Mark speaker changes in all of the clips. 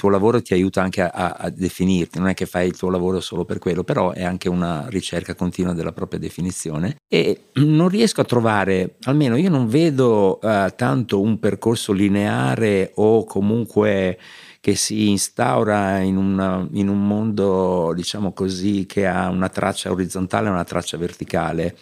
Speaker 1: tuo lavoro ti aiuta anche a, a, definirti, non è che fai il tuo lavoro solo per quello, però è anche una ricerca continua della propria definizione e non riesco a trovare, almeno io non vedo uh, tanto un percorso lineare o comunque che si instaura in, una, in, un mondo, diciamo così, che ha una traccia orizzontale e una traccia verticale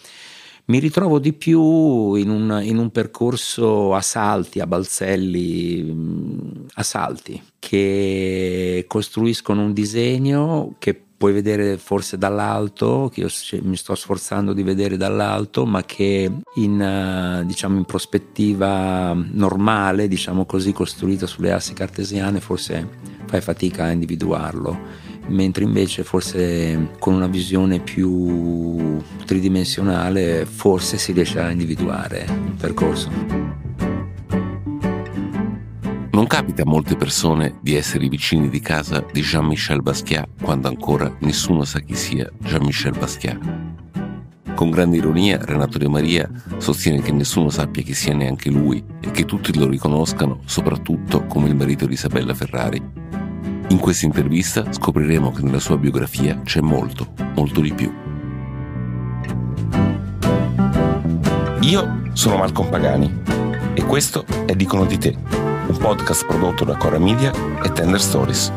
Speaker 1: mi ritrovo di più in un, in un percorso a salti, a balzelli, mm, a salti, che costruiscono un disegno che puoi vedere forse dall'alto, che io mi sto sforzando di vedere dall'alto, ma che in, eh, diciamo, in prospettiva normale, diciamo così, costruito sulle assi cartesiane, forse fai fatica a individuarlo mentre invece forse con una visione più tridimensionale forse si riesce a individuare un percorso. Non capita a molte persone di essere i vicini di casa
Speaker 2: di Jean-Michel Basquiat quando ancora nessuno sa chi sia Jean-Michel Basquiat. Con grande ironia, Renato De Maria sostiene che nessuno sappia chi sia neanche lui e che tutti lo riconoscano soprattutto come il marito di Isabella Ferrari, in questa intervista scopriremo che nella sua biografia c'è molto, molto di più. Io sono Marco Pagani e questo è Dicono di te, un podcast prodotto da Cora Media e Tender Stories.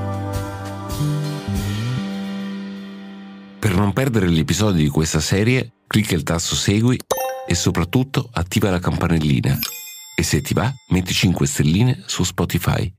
Speaker 2: Per non perdere gli episodi di questa serie, clicca il tasto Segui e soprattutto attiva la campanellina. E se ti va, metti 5 stelline su Spotify.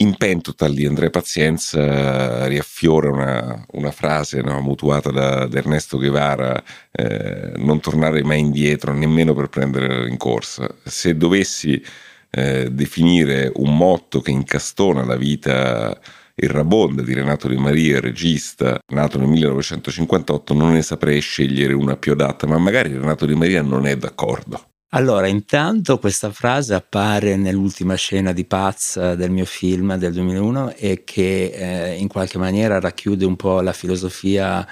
Speaker 2: In Pentotal di Andrea Pazienza eh, riaffiora una, una frase no, mutuata da, da, Ernesto Guevara, eh, non tornare mai indietro, nemmeno per prendere la rincorsa. Se dovessi eh, definire un motto che incastona la vita irrabonda di Renato Di Maria, regista, nato nel 1958, non ne saprei scegliere una più adatta, ma magari Renato Di Maria non è d'accordo.
Speaker 1: Allora, intanto questa frase appare nell'ultima scena di Paz eh, del mio film del 2001 e che eh, in qualche maniera racchiude un po' la filosofia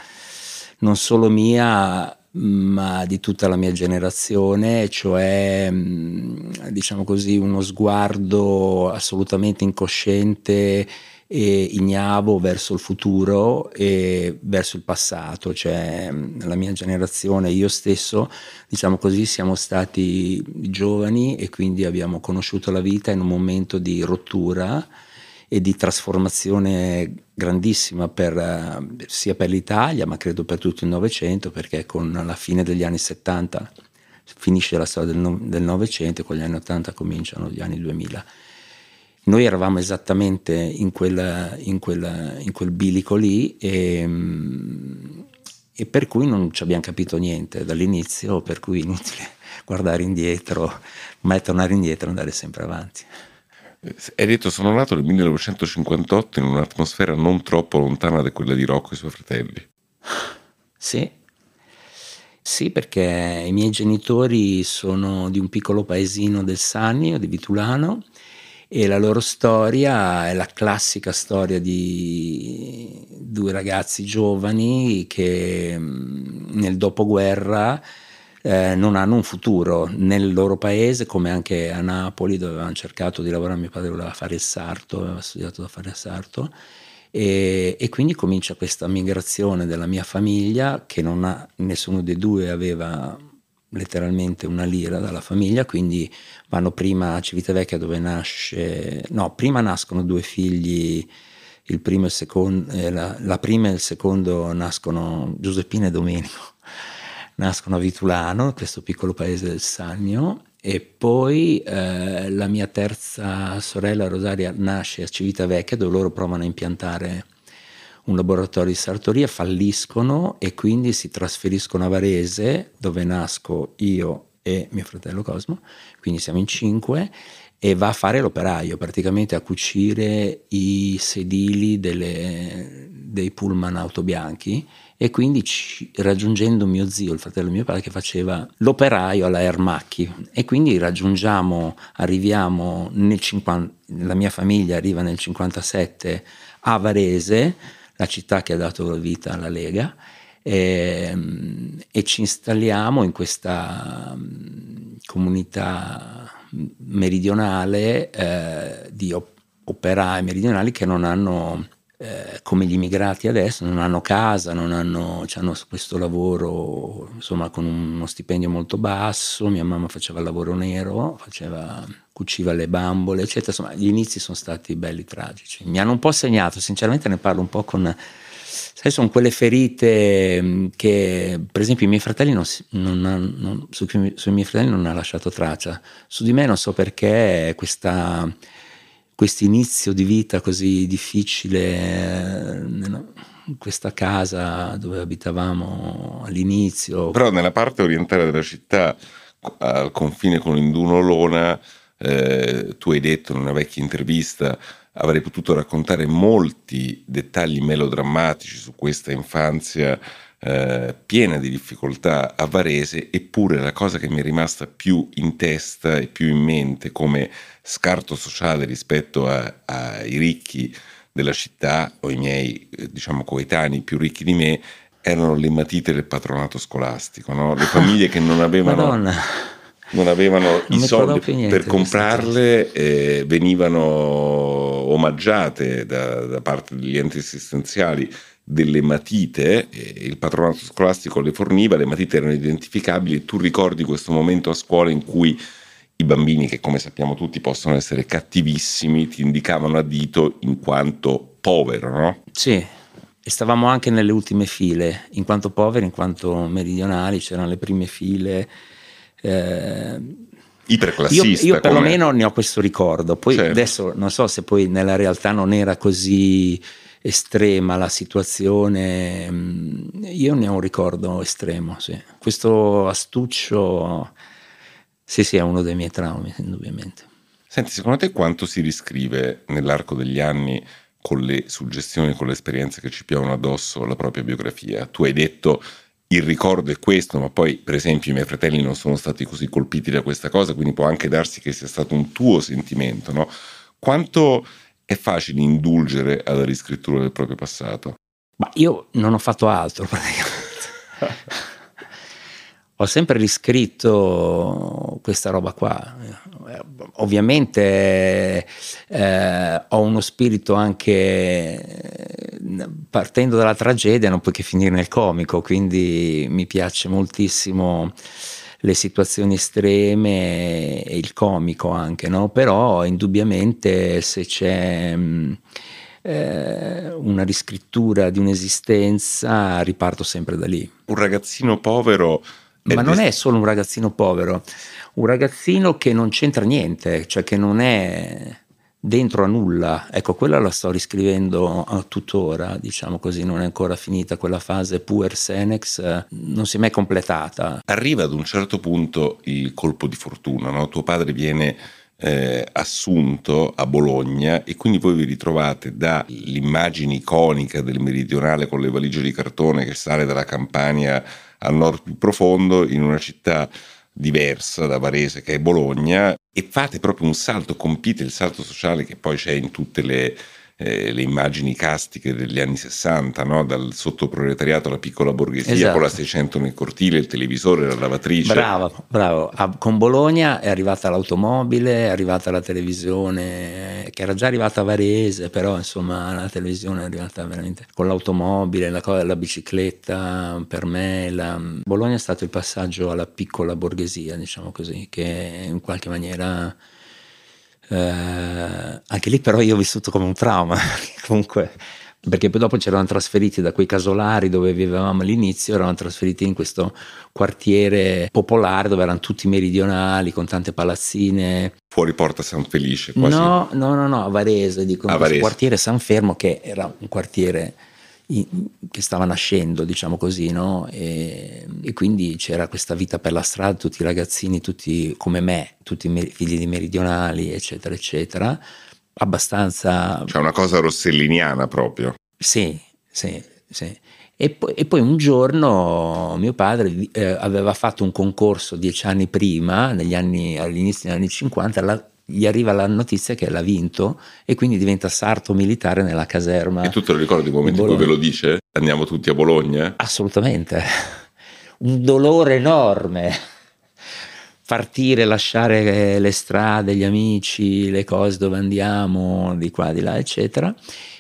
Speaker 1: non solo mia, ma di tutta la mia generazione, cioè mm, diciamo così uno sguardo assolutamente incosciente e ignavo verso il futuro e verso il passato, cioè mm, la mia generazione, io stesso, diciamo così, siamo stati giovani e quindi abbiamo conosciuto la vita in un momento di rottura e di trasformazione grandissima per, eh, sia per l'Italia, ma credo per tutto il Novecento, perché con la fine degli anni 70 finisce la storia del Novecento e con gli anni 80 cominciano gli anni 2000. Noi eravamo esattamente in, quella, in, quella, in quel bilico lì e, ehm, e, per cui non ci abbiamo capito niente dall'inizio, per cui inutile guardare indietro, ma è tornare indietro e andare sempre avanti. Hai detto sono nato nel
Speaker 2: 1958 in un'atmosfera non troppo lontana da quella di Rocco e i suoi
Speaker 1: fratelli. Sì, sì, perché i miei genitori sono di un piccolo paesino del Sannio, di Vitulano, e la loro storia è la classica storia di due ragazzi giovani che mm, nel dopoguerra eh, non hanno un futuro nel loro paese, come anche a Napoli dove avevano cercato di lavorare, mio padre voleva fare il sarto, aveva studiato da fare il sarto. E, e, quindi comincia questa migrazione della mia famiglia che non ha, nessuno dei due aveva letteralmente una lira dalla famiglia, quindi vanno prima a Civitavecchia dove nasce, no, prima nascono due figli, il primo e il secondo, eh, la, la, prima e il secondo nascono Giuseppina e Domenico, nascono a Vitulano, questo piccolo paese del Sannio, e poi eh, la mia terza sorella Rosaria nasce a Civitavecchia dove loro provano a impiantare un laboratorio di sartoria, falliscono e quindi si trasferiscono a Varese, dove nasco io e mio fratello Cosmo, quindi siamo in cinque, e va a fare l'operaio, praticamente a cucire i sedili delle, dei pullman auto bianchi e quindi ci, raggiungendo mio zio, il fratello di mio padre, che faceva l'operaio alla Ermacchi e quindi raggiungiamo, arriviamo nel 50, la mia famiglia arriva nel 57 a Varese la città che ha dato vita alla Lega, e, ehm, e ci installiamo in questa mm, comunità meridionale eh, di op- operai meridionali che non hanno eh, come gli immigrati adesso, non hanno casa, non hanno, hanno questo lavoro insomma con uno stipendio molto basso, mia mamma faceva lavoro nero, faceva, cuciva le bambole, eccetera, insomma gli inizi sono stati belli tragici, mi hanno un po' segnato, sinceramente ne parlo un po' con... Sai, sono quelle ferite mm, che, per esempio, i miei fratelli non, non, non, su, sui miei fratelli non ha lasciato traccia. Su di me non so perché questa, questo inizio di vita così difficile, eh, nella, in questa casa dove abitavamo all'inizio. Però nella parte orientale della città, al
Speaker 2: confine con Induno eh, tu hai detto in una vecchia intervista avrei potuto raccontare molti dettagli melodrammatici su questa infanzia eh, piena di difficoltà a Varese, eppure la cosa che mi è rimasta più in testa e più in mente come scarto sociale rispetto ai ricchi della città o i miei eh, diciamo coetanei più ricchi di me erano le matite del patronato scolastico, no? le famiglie che non avevano, non avevano non i soldi per comprarle eh, venivano omaggiate da, da parte degli enti assistenziali delle matite, il patronato scolastico le forniva, le matite erano identificabili tu ricordi questo momento a scuola in cui i bambini che come sappiamo tutti possono essere cattivissimi ti indicavano a dito in quanto povero,
Speaker 1: no? Sì, e stavamo anche nelle ultime file, in quanto poveri, in quanto meridionali, c'erano le prime file. Eh, Iperclassista. Io, io perlomeno ne ho questo ricordo, poi certo. adesso non so se poi nella realtà non era così estrema la situazione, mm, io ne ho un ricordo estremo, sì. questo astuccio sì, sì, è uno dei miei traumi, indubbiamente. Senti, secondo te quanto si riscrive nell'arco degli
Speaker 2: anni con le suggestioni, con le esperienze che ci piovono addosso la propria biografia? Tu hai detto il ricordo è questo, ma poi per esempio i miei fratelli non sono stati così colpiti da questa cosa, quindi può anche darsi che sia stato un tuo sentimento, no? Quanto è facile indulgere alla riscrittura del proprio passato? Ma io non ho fatto altro praticamente.
Speaker 1: ho sempre riscritto questa roba qua. Eh, ovviamente eh, ho uno spirito anche partendo dalla tragedia, non puoi che finire nel comico, quindi mi piace moltissimo le situazioni estreme e il comico anche, no? però indubbiamente se c'è... Mh, eh, una riscrittura di un'esistenza, riparto sempre da lì. Un ragazzino povero ma non è solo un ragazzino povero, un ragazzino che non c'entra niente, cioè che non è dentro a nulla. Ecco, quella la sto riscrivendo eh, tuttora, diciamo così, non è ancora finita quella fase puer senex, eh, non si è mai completata.
Speaker 2: Arriva ad un certo punto il colpo di fortuna, no? tuo padre viene eh, assunto a Bologna e quindi voi vi ritrovate dall'immagine iconica del meridionale con le valigie di cartone che sale dalla campagna al nord più profondo, in una città diversa da Varese che è Bologna e fate proprio un salto, compite il salto sociale che poi c'è in tutte le eh, le immagini castiche degli anni 60, no? dal sottoproletariato alla piccola borghesia, esatto. con la 600 nel cortile, il televisore, la lavatrice. Bravo,
Speaker 1: bravo. A, ah, con Bologna è arrivata l'automobile, è arrivata la televisione, eh, che era già arrivata a Varese, però insomma la televisione è arrivata veramente con l'automobile, la, la bicicletta per me. La... Bologna è stato il passaggio alla piccola borghesia, diciamo così, che in qualche maniera eh, anche lì però io ho vissuto come un trauma, comunque, perché poi dopo c'erano trasferiti da quei casolari dove vivevamo all'inizio, erano trasferiti in questo quartiere popolare dove erano tutti meridionali, con tante palazzine. Fuori porta San Felice, quasi. No, no, no, no a Varese, dico, a Varese. quartiere San Fermo che era un quartiere che stava nascendo, diciamo così, no? e, e, quindi c'era questa vita per la strada, tutti i ragazzini, tutti come me, tutti mer- figli di meridionali, eccetera, eccetera, abbastanza... Cioè una cosa rosselliniana proprio. Sì, sì, sì. E poi, e poi, un giorno mio padre eh, aveva fatto un concorso dieci anni prima, anni, all'inizio degli anni 50, alla, gli arriva la notizia che l'ha vinto e quindi diventa sarto militare nella caserma. E tu te lo ricordi il momento in cui ve lo dice? Andiamo tutti a Bologna? Assolutamente. Un dolore enorme. Partire, lasciare eh, le strade, gli amici, le cose dove andiamo, di qua, di là, eccetera.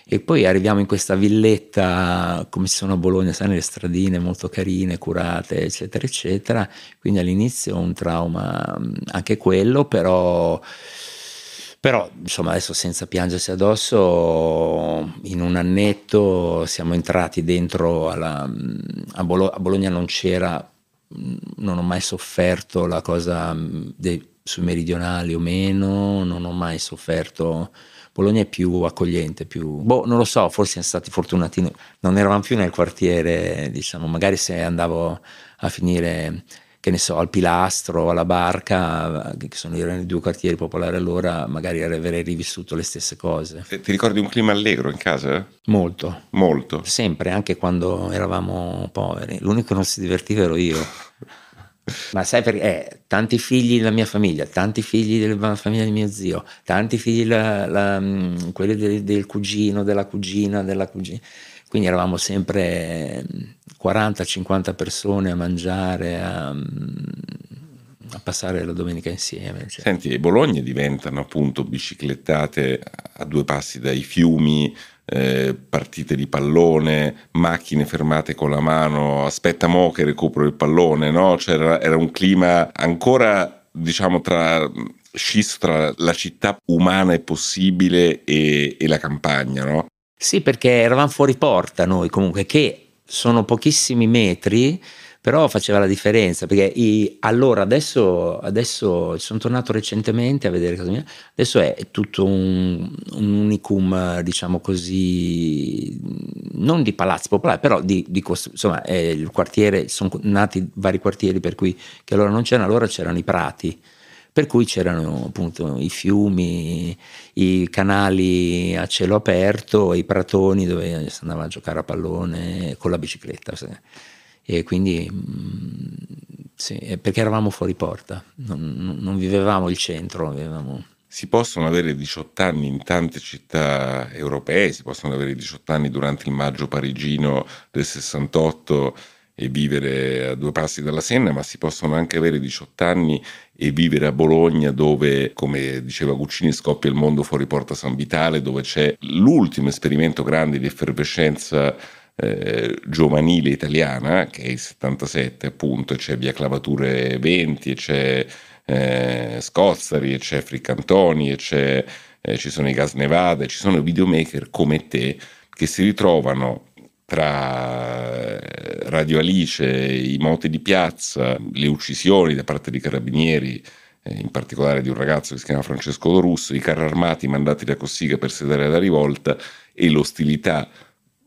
Speaker 1: E poi arriviamo in questa villetta, come ci sono a Bologna, sai, le stradine molto carine, curate, eccetera, eccetera. Quindi all'inizio un trauma mm, anche quello, però però insomma adesso senza piangersi addosso in un annetto siamo entrati dentro alla, mm, a, Bologna, a, Bologna non c'era mm, non ho mai sofferto la cosa dei, sui meridionali o meno non ho mai sofferto Bologna è più accogliente, più... Boh, non lo so, forse siamo stati fortunati. Non eravamo più nel quartiere, diciamo, magari se andavo a finire, che ne so, al Pilastro, alla Barca, che sono i due quartieri popolari allora, magari avrei rivissuto le stesse cose. Ti ricordi un clima allegro in casa? Molto. Molto. Sempre, anche quando eravamo poveri. L'unico che non si divertiva ero io. Ma sai perché? Eh, tanti figli della mia famiglia, tanti figli della famiglia di mio zio, tanti figli, la, la, quelli del, del cugino, della cugina, della cugina. Quindi eravamo sempre 40-50 persone a mangiare, a, a passare la domenica
Speaker 2: insieme. Cioè. Senti, Bologna diventano appunto biciclettate a due passi dai fiumi, eh, partite di pallone, macchine fermate con la mano, aspetta mo che recupero il pallone, no? Cioè era, era un clima ancora diciamo tra scisso tra la città umana e possibile e, e la
Speaker 1: campagna, no? Sì, perché eravamo fuori porta noi comunque, che sono pochissimi metri però faceva la differenza perché i, allora adesso, adesso sono tornato recentemente a vedere casa mia adesso è tutto un, un unicum diciamo così non di palazzi popolari però di, di insomma il quartiere sono nati vari quartieri per cui che allora non c'erano allora c'erano i prati per cui c'erano appunto i fiumi, i canali a cielo aperto, i pratoni dove si andava a giocare a pallone con la bicicletta e quindi mm, sì, perché eravamo fuori porta, non, non vivevamo il centro, vivevamo si possono avere 18 anni in tante città
Speaker 2: europee, si possono avere 18 anni durante il maggio parigino del 68 e vivere a due passi dalla Senna, ma si possono anche avere 18 anni e vivere a Bologna dove, come diceva Guccini, scoppia il mondo fuori Porta San Vitale, dove c'è l'ultimo esperimento grande di effervescenza eh, giovanile italiana, che è il 77 appunto, c'è Via Clavature 20, c'è eh, Scozzari, c'è Fricantoni, c'è, eh, ci sono i Gas Nevada, ci sono videomaker come te che si ritrovano tra eh, Radio Alice, i moti di piazza, le uccisioni da parte di carabinieri, eh, in particolare di un ragazzo che si chiama Francesco Lorusso, i carri armati mandati da Cossiga per sedere la rivolta e l'ostilità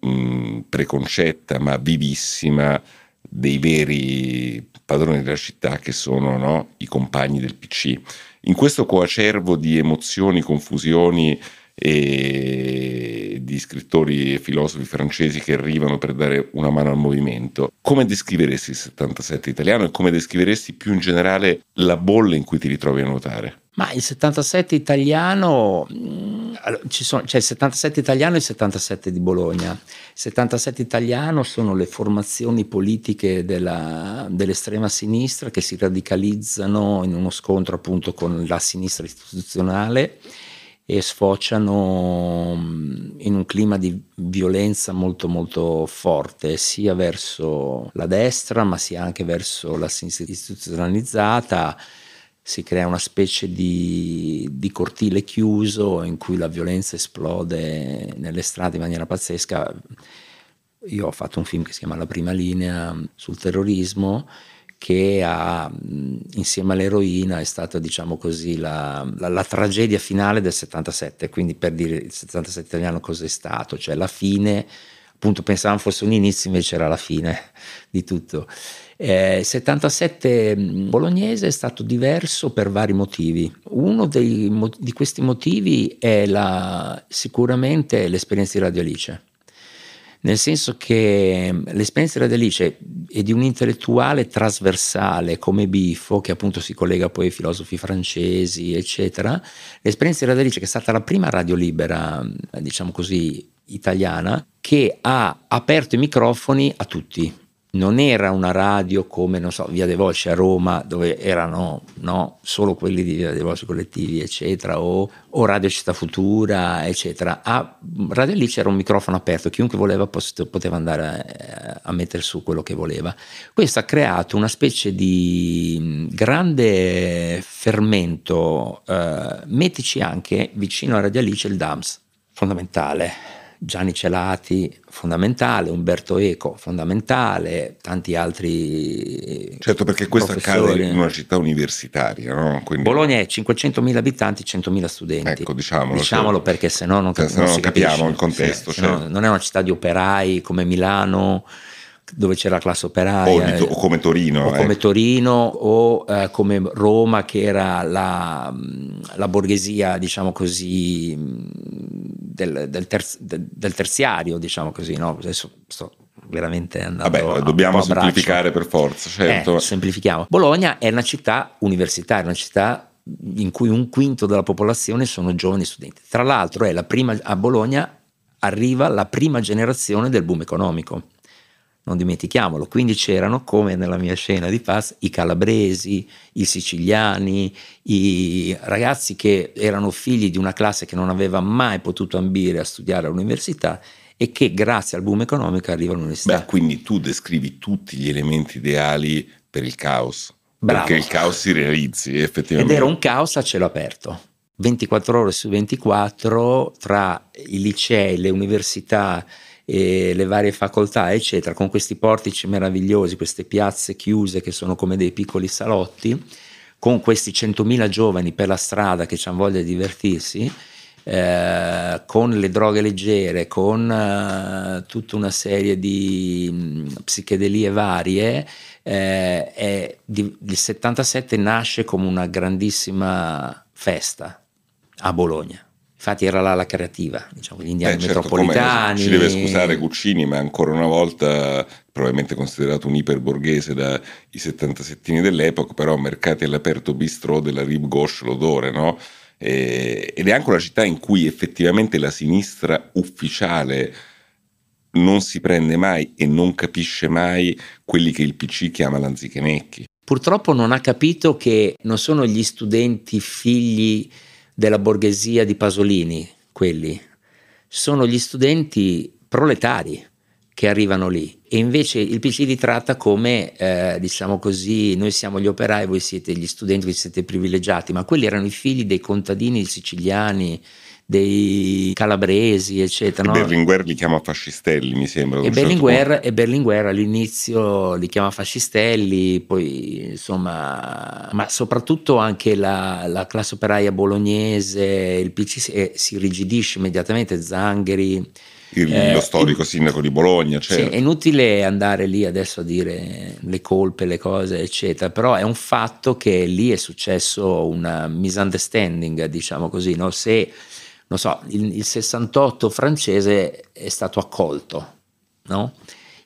Speaker 2: Mm, preconcetta ma vivissima dei veri padroni della città che sono no, i compagni del PC. In questo coacervo di emozioni, confusioni, e di scrittori e filosofi francesi che arrivano per dare una mano al movimento. Come descriveresti il 77 italiano e come descriveresti più in generale la bolla in cui ti ritrovi
Speaker 1: a nuotare? Ma il 77 italiano, mm, sono, cioè il 77 italiano e il 77 di Bologna. Il 77 italiano sono le formazioni politiche della, dell'estrema sinistra che si radicalizzano in uno scontro appunto con la sinistra istituzionale e sfociano mm, in un clima di violenza molto molto forte sia verso la destra ma sia anche verso la sinistra istituzionalizzata si crea una specie di, di, cortile chiuso in cui la violenza esplode nelle strade in maniera pazzesca. Io ho fatto un film che si chiama La prima linea sul terrorismo che ha, insieme all'eroina è stata diciamo così, la, la, la, tragedia finale del 77, quindi per dire il 77 italiano cos'è stato, cioè la fine, appunto pensavamo fosse un inizio invece era la fine di tutto. Eh, il eh, 77 bolognese è stato diverso per vari motivi. Uno dei, di questi motivi è la, sicuramente l'esperienza di Radio Alice nel senso che ehm, l'esperienza della Delice è di un intellettuale trasversale come Biffo, che appunto si collega poi ai filosofi francesi, eccetera. L'esperienza della Delice, che è stata la prima radio libera, diciamo così, italiana, che ha aperto i microfoni a tutti non era una radio come, non so, Via De Voce a Roma, dove erano no, solo quelli di Via De Voce collettivi, eccetera, o, o Radio Città Futura, eccetera. A Radio lì c'era un microfono aperto, chiunque voleva poteva andare a, eh, a mettere su quello che voleva. Questo ha creato una specie di mm, grande fermento, eh, mettici anche vicino a Radio Alice il DAMS, fondamentale Gianni Celati fondamentale, Umberto Eco fondamentale, tanti altri Certo perché questo accade in una città universitaria, no? Quindi... Bologna è 500.000 abitanti, 100.000 studenti. Ecco, diciamolo. Diciamolo cioè, perché se no non, cioè, cap- se non, non capiamo capisce. il contesto. Sì, cioè. non è una città di operai come Milano dove c'era la classe operaria O, o come Torino. O eh. come Torino o eh, come Roma che era la, la borghesia, diciamo così, del, del, terz, del, terziario, diciamo così. No? Adesso sto veramente andando Vabbè, dobbiamo semplificare per forza, certo. Eh, semplifichiamo. Bologna è una città universitaria, una città in cui un quinto della popolazione sono giovani studenti. Tra l'altro è la prima, a Bologna arriva la prima generazione del boom economico non dimentichiamolo, quindi c'erano, come nella mia scena di Paz, i calabresi, i siciliani, i ragazzi che erano figli di una classe che non aveva mai potuto ambire a studiare all'università e che grazie al boom economico arriva all'università. Beh,
Speaker 2: quindi tu descrivi tutti gli elementi ideali per il caos. Bravo. Perché il caos si realizzi eh, effettivamente. Ed era un
Speaker 1: caos a cielo aperto. 24 ore su 24 tra i licei, le università, e le varie facoltà, eccetera, con questi portici meravigliosi, queste piazze chiuse che sono come dei piccoli salotti, con questi 100.000 giovani per la strada che hanno voglia di divertirsi, eh, con le droghe leggere, con eh, tutta una serie di mh, psichedelie varie, eh, di, il 77 nasce come una grandissima festa a Bologna. Infatti era la creativa, diciamo, gli indiani eh, certo, metropolitani. Ci deve scusare
Speaker 2: Guccini, ma ancora una volta probabilmente considerato un iperborghese dai 77 dell'epoca, però mercati all'aperto bistrò della Rive Gauche l'odore, no? E, ed è anche una città in cui effettivamente la sinistra ufficiale non si prende mai e non capisce mai quelli che il PC chiama lanzichenecchi.
Speaker 1: Purtroppo non ha capito che non sono gli studenti figli della borghesia di Pasolini, quelli, sono gli studenti proletari che arrivano lì e invece il PC li tratta come, eh, diciamo così, noi siamo gli operai, voi siete gli studenti, voi siete privilegiati, ma quelli erano i figli dei contadini siciliani dei calabresi, eccetera. E Berlinguer
Speaker 2: li chiama fascistelli, mi sembra. E certo Berlinguer,
Speaker 1: certo e Berlinguer all'inizio li chiama fascistelli, poi insomma, ma soprattutto anche la, la classe operaia bolognese, il PC eh, si rigidisce immediatamente, Zangheri. Il, eh, lo storico in, sindaco di Bologna. Certo. Sì, è certo. inutile andare lì adesso a dire le colpe, le cose, eccetera, però è un fatto che lì è successo una misunderstanding, diciamo così, no? se non so, il, il 68 francese è stato accolto, no?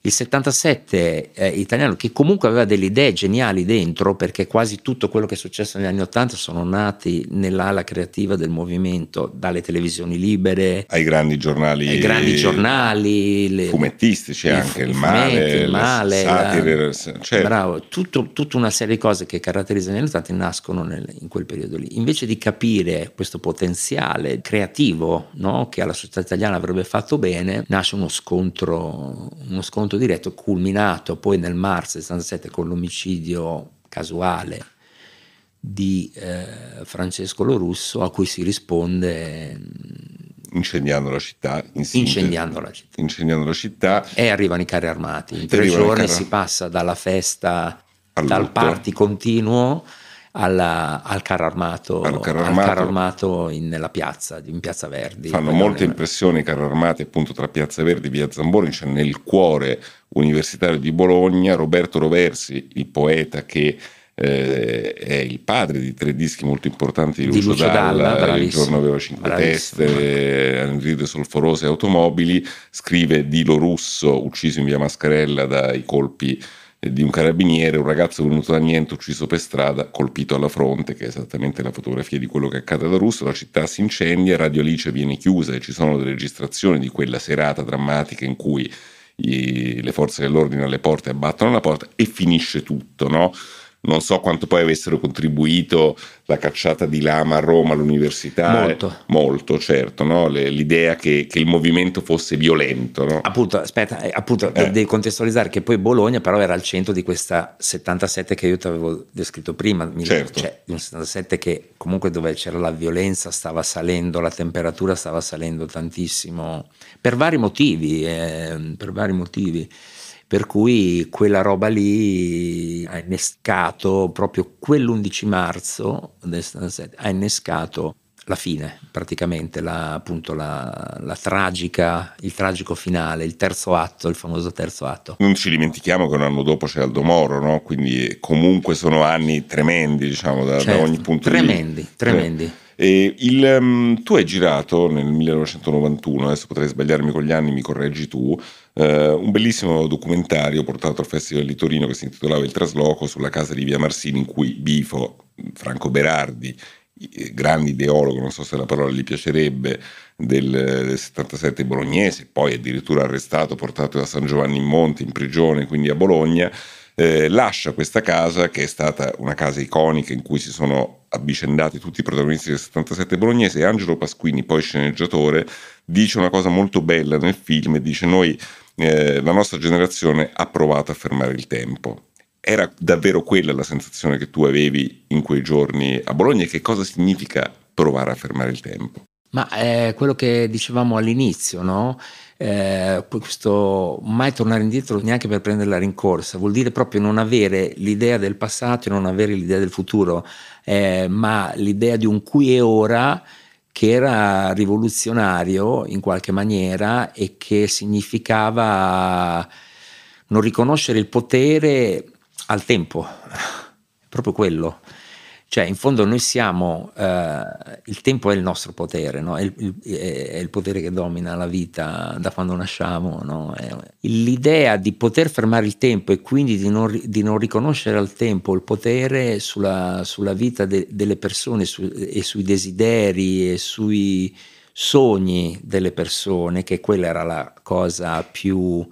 Speaker 1: il 77 eh, italiano che comunque aveva delle idee geniali dentro perché quasi tutto quello che è successo negli anni 80 sono nati nell'ala creativa del movimento, dalle televisioni libere ai grandi giornali, ai grandi giornali le, fumettistici anche, il male, il male satire, la, cioè, bravo, tutto, tutta una serie di cose che caratterizzano gli anni 80 nascono nel, in quel periodo lì. Invece di capire questo potenziale creativo no, che alla società italiana avrebbe fatto bene, nasce uno scontro, uno scontro confronto diretto culminato poi nel marzo 67 con l'omicidio casuale di eh, Francesco Lorusso a cui si risponde mm, incendiando la città incendiando, la città incendiando la città e arrivano i carri armati in tre giorni carri... si passa dalla festa All'ultimo. dal party continuo alla, al carro armato, al carro armato, al carro armato in, nella piazza, in Piazza Verdi. Fanno molte
Speaker 2: impressioni i carri armati appunto tra Piazza Verdi e Via Zamborin, cioè nel cuore universitario di Bologna, Roberto Roversi, il poeta che... Eh, è il padre di tre dischi molto importanti di Lucio, di Lucio Dalla, Dalla il giorno aveva cinque teste, anidride solforose e automobili, scrive Dilo Russo, ucciso in via Mascarella dai colpi eh, di un carabiniere, un ragazzo venuto da niente ucciso per strada, colpito alla fronte, che è esattamente la fotografia di quello che accade da Russo, la città si incendia, Radio Alice viene chiusa e ci sono delle registrazioni di quella serata drammatica in cui i, le forze dell'ordine alle porte abbattono la porta e finisce tutto, no? non so quanto poi avessero contribuito la cacciata di Lama a Roma all'università. Molto. molto certo, no? Le, l'idea che, che, il
Speaker 1: movimento fosse violento. No? Appunto, aspetta, eh, appunto, eh. devi contestualizzare che poi Bologna però era al centro di questa 77 che io ti avevo descritto prima, certo. cioè un 77 che comunque dove c'era la violenza stava salendo, la temperatura stava salendo tantissimo, per vari motivi, eh, per vari motivi. Per cui quella roba lì ha innescato proprio quell'11 marzo del 77, ha innescato la fine, praticamente la, appunto la, la, tragica, il tragico finale, il terzo atto, il famoso terzo atto.
Speaker 2: Non ci dimentichiamo che un anno dopo c'è Aldo Moro, no? quindi comunque sono anni tremendi, diciamo, da, certo, da ogni punto tremendi, di vista. Tremendi, tremendi. Cioè, il, um, tu hai girato nel 1991, adesso potrei sbagliarmi con gli anni, mi correggi tu, uh, un bellissimo documentario portato al Festival di Torino che si intitolava Il trasloco sulla casa di Via Marsini in cui Bifo, Franco Berardi, grande ideologo, non so se la parola gli piacerebbe, del, del 77 bolognese, poi addirittura arrestato, portato da San Giovanni in Monte in prigione, quindi a Bologna, eh, lascia questa casa che è stata una casa iconica in cui si sono avvicendati tutti i protagonisti del 77 bolognese e Angelo Pasquini, poi sceneggiatore, dice una cosa molto bella nel film, dice noi eh, la nostra generazione ha provato a fermare il tempo. Era davvero quella la sensazione che tu avevi in quei giorni a Bologna e che cosa significa provare a fermare il tempo?
Speaker 1: Ma è eh, quello che dicevamo all'inizio, no? Eh, questo mai tornare indietro neanche per prendere la rincorsa, vuol dire proprio non avere l'idea del passato e non avere l'idea del futuro, eh, ma l'idea di un qui e ora che era rivoluzionario in qualche maniera e che significava non riconoscere il potere al tempo, proprio quello. Cioè, in fondo noi siamo, eh, il tempo è il nostro potere, no? è, il, è, il, potere che domina la vita da quando nasciamo. No? È, l'idea di poter fermare il tempo e quindi di non, di non riconoscere al tempo il potere sulla, sulla vita de, delle persone su, e sui desideri e sui sogni delle persone, che quella era la cosa più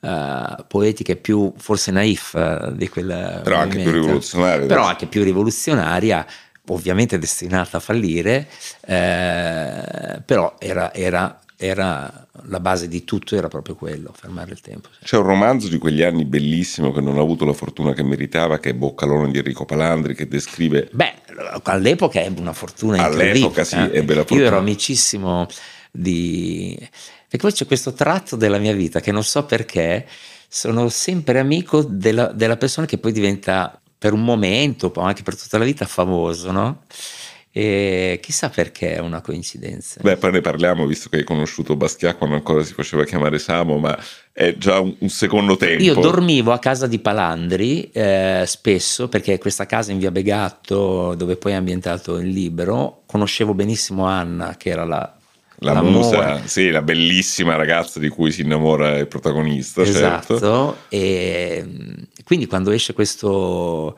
Speaker 1: uh, eh, poetica e più forse naif uh, di quella... Però anche più rivoluzionaria. Però anche più rivoluzionaria, ovviamente destinata a fallire, eh, però era, era, era, la base di tutto, era proprio quello, fermare il tempo.
Speaker 2: Sì. C'è un romanzo di quegli anni bellissimo che non ha avuto la fortuna che meritava, che è Boccalone di Enrico Palandri, che descrive...
Speaker 1: Beh, all'epoca ebbe una fortuna all'epoca incredibile. sì, eh. ebbe la fortuna. Io ero amicissimo di e poi c'è questo tratto della mia vita che non so perché sono sempre amico della, della persona che poi diventa per un momento, poi anche per tutta la vita, famoso, no? E chissà perché è una coincidenza.
Speaker 2: Beh, poi ne parliamo visto che hai conosciuto Basquiat quando ancora si faceva chiamare Samo, ma è già un, un secondo tempo. Io dormivo
Speaker 1: a casa di Palandri eh, spesso perché questa casa in via Begatto, dove poi è ambientato il libro, conoscevo benissimo Anna, che era la la l'amore. musa,
Speaker 2: sì, la bellissima ragazza di cui si innamora
Speaker 1: il protagonista. Certo. Esatto, certo. e mm, quindi quando esce questo,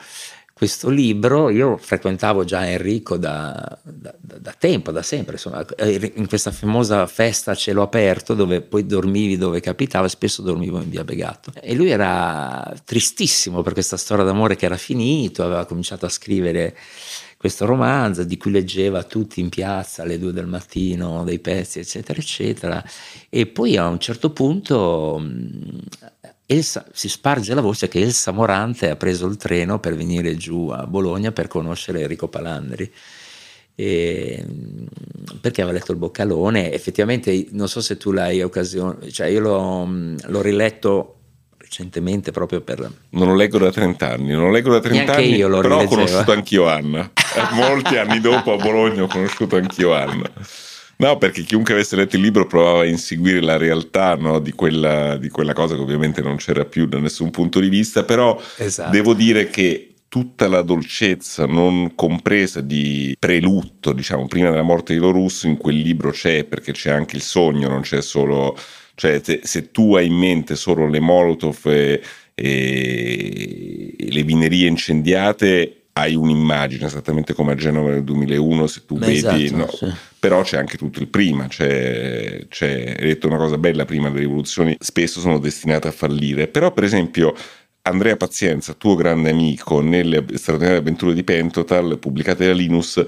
Speaker 1: questo, libro, io frequentavo già Enrico da, da, da tempo, da sempre, insomma, eh, in questa famosa festa a cielo aperto dove poi dormivi dove capitava, spesso dormivo in via Begato. E lui era tristissimo per questa storia d'amore che era finito, aveva cominciato a scrivere questo romanzo di cui leggeva tutti in piazza alle due del mattino dei pezzi, eccetera, eccetera. E poi a un certo punto mm, Elsa, si sparge la voce che Elsa Morante ha preso il treno per venire giù a Bologna per conoscere Enrico Palandri. E, mm, perché aveva letto il boccalone effettivamente non so se tu l'hai occasione cioè io l'ho, mm, l'ho riletto recentemente proprio per... Non
Speaker 2: lo leggo da 30 anni, non lo leggo da 30 anni, io lo però ho conosciuto anch'io Anna.
Speaker 1: Eh, molti anni
Speaker 2: dopo a Bologna ho conosciuto anch'io Anna. No, perché chiunque avesse letto il libro provava a inseguire la realtà no, di, quella, di, quella, cosa che ovviamente non c'era più da nessun punto di vista, però esatto. devo dire che tutta la dolcezza non compresa di prelutto, diciamo, prima della morte di Lorusso in quel libro c'è perché c'è anche il sogno, non c'è solo cioè, se, se tu hai in mente solo le Molotov e, e, e le vinerie incendiate, hai un'immagine, esattamente come a Genova nel 2001, se tu Beh, vedi, esatto, no. sì. però c'è anche tutto il prima, c'è, c'è, hai detto una cosa bella prima, le rivoluzioni spesso sono destinate a fallire, però per esempio Andrea Pazienza, tuo grande amico, nelle straordinarie avventure di Pentotal, pubblicate da Linus,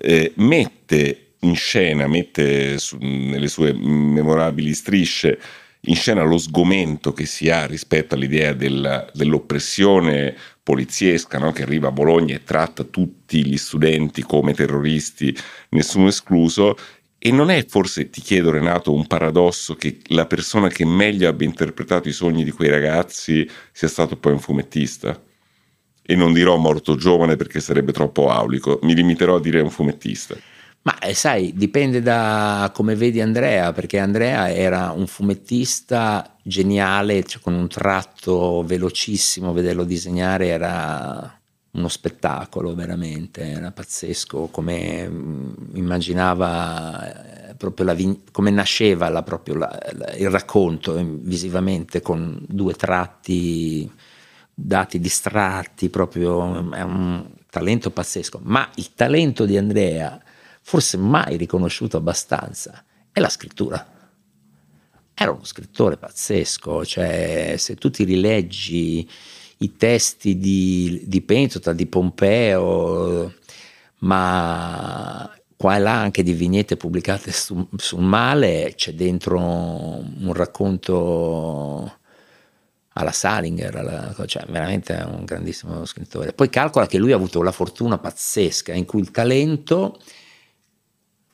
Speaker 2: eh, mette in scena, mette su, nelle sue memorabili strisce in scena lo sgomento che si ha rispetto all'idea del, dell'oppressione poliziesca no? che arriva a Bologna e tratta tutti gli studenti come terroristi, nessuno escluso. E non è forse, ti chiedo Renato, un paradosso che la persona che meglio abbia interpretato i sogni di quei ragazzi sia stato poi un fumettista? E non dirò morto giovane perché sarebbe troppo aulico, mi limiterò a dire un fumettista.
Speaker 1: Ma eh, sai, dipende da come vedi Andrea, perché Andrea era un fumettista geniale, cioè con un tratto velocissimo, vederlo disegnare era uno spettacolo veramente, era pazzesco come mm, immaginava eh, proprio la, come nasceva la, proprio la, il racconto eh, visivamente con due tratti dati distratti, proprio mm, è un talento pazzesco, ma il talento di Andrea forse mai riconosciuto abbastanza, è la scrittura. Era uno scrittore pazzesco, cioè se tu ti rileggi i testi di, di Pentota, di Pompeo, ma qua e là anche di vignette pubblicate su, sul male, c'è dentro un racconto alla Salinger, alla, cioè veramente un grandissimo scrittore. Poi calcola che lui ha avuto la fortuna pazzesca in cui il talento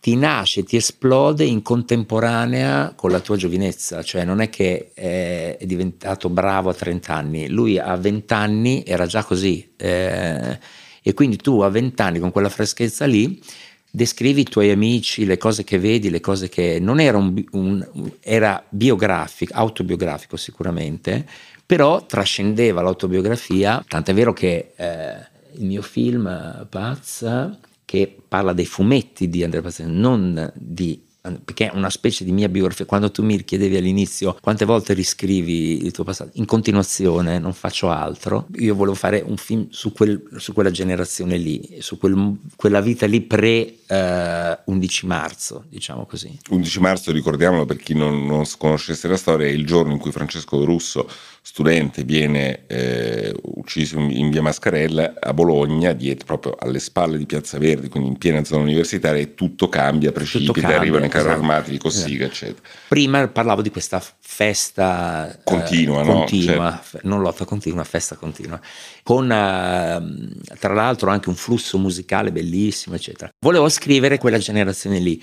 Speaker 1: ti nasce, ti esplode in contemporanea con la tua giovinezza, cioè non è che eh, è diventato bravo a 30 anni, lui a 20 anni era già così eh, e quindi tu a 20 anni con quella freschezza lì descrivi i tuoi amici, le cose che vedi, le cose che non era un, un era biografico, autobiografico sicuramente, però trascendeva l'autobiografia, tant'è vero che eh, il mio film eh, Pazza che parla dei fumetti di Andrea Pazzani, non di perché è una specie di mia biografia. Quando tu mi chiedevi all'inizio quante volte riscrivi il tuo passato, in continuazione non faccio altro. Io volevo fare un film su, quel, su quella generazione lì, su quel, quella vita lì pre eh, 11 marzo, diciamo così.
Speaker 2: 11 marzo, ricordiamolo per chi non, non conoscesse la storia, è il giorno in cui Francesco Russo, studente, viene eh, ucciso in via Mascarella a Bologna, dietro, proprio alle spalle di Piazza Verdi, quindi in piena zona universitaria, e tutto cambia, precipita, tutto cambia, arrivano i carri esatto. armati, di Cossiga, esatto.
Speaker 1: eccetera. Prima parlavo di questa festa continua, eh, continua no? Certo. cioè... non lotta continua, festa continua con ehm, tra l'altro anche un flusso musicale bellissimo, eccetera. Volevo scrivere quella generazione lì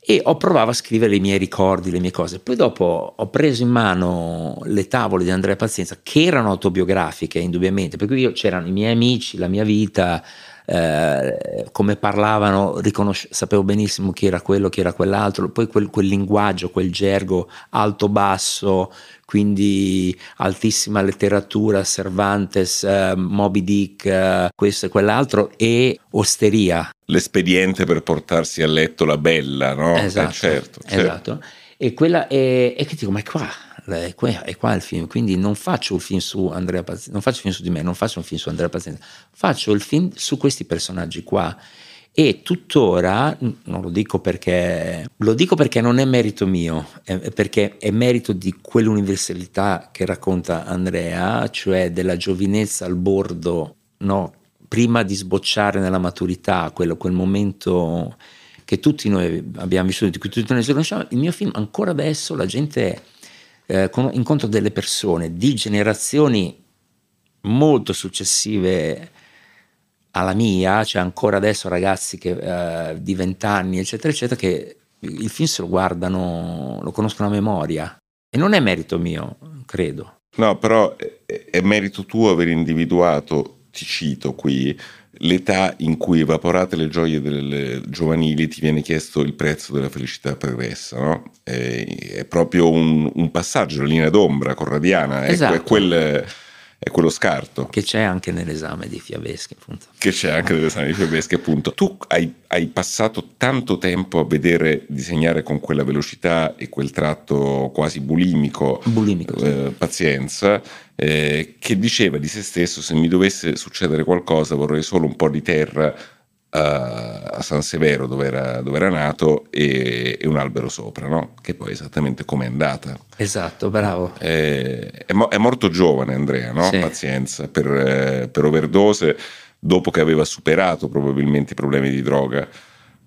Speaker 1: e ho provato a scrivere i miei ricordi, le mie cose. Poi dopo ho preso in mano le tavole di Andrea Pazienza, che erano autobiografiche indubbiamente, perché cui c'erano i miei amici, la mia vita, eh, come parlavano, riconosce- sapevo benissimo chi era quello, chi era quell'altro, poi quel, quel linguaggio, quel gergo alto-basso, quindi altissima letteratura, Cervantes, eh, Moby Dick, eh, questo e quell'altro, e osteria. L'espediente per portarsi a letto la bella, no? Eh, esatto, eh, certo, certo. esatto. E, quella è, e che dico, ma è qua, è qua, è qua, il film, quindi non faccio un film su Andrea Pazienza, non faccio un film su di me, non faccio un film su Andrea Pazienza, faccio il film su questi personaggi qua e tuttora, non lo dico perché, lo dico perché non è merito mio, è perché è merito di quell'universalità che racconta Andrea, cioè della giovinezza al bordo, no? prima di sbocciare nella maturità, quello, quel momento che tutti noi abbiamo vissuto, di cui tutti noi conosciamo, il mio film ancora adesso la gente eh, incontra delle persone di generazioni molto successive alla mia, cioè ancora adesso ragazzi che, eh, di 20 anni, eccetera, eccetera, che il film se lo guardano, lo conoscono a memoria. E non è merito mio,
Speaker 2: credo. No, però è merito tuo aver individuato, ti cito qui, l'età in cui evaporate le gioie delle giovanili ti viene chiesto il prezzo della felicità pregressa, no? È, è proprio un, un passaggio, la linea d'ombra corradiana, ecco, esatto. è, è quel è quello scarto.
Speaker 1: Che c'è anche nell'esame di Fiabeschi,
Speaker 2: appunto. Che c'è anche nell'esame di Fiabeschi, appunto. Tu hai, hai passato tanto tempo a vedere disegnare con quella velocità e quel tratto quasi bulimico, bulimico sì. Eh, pazienza, eh, che diceva di se stesso, se mi dovesse succedere qualcosa vorrei solo un po' di terra eh, a San Severo dove era, dove era nato e, e, un albero sopra, no? che poi è esattamente come è
Speaker 1: andata. Esatto, bravo.
Speaker 2: È, eh, è, mo- è morto giovane Andrea, no? sì. pazienza, per, eh, per, overdose dopo che aveva superato probabilmente i problemi di droga.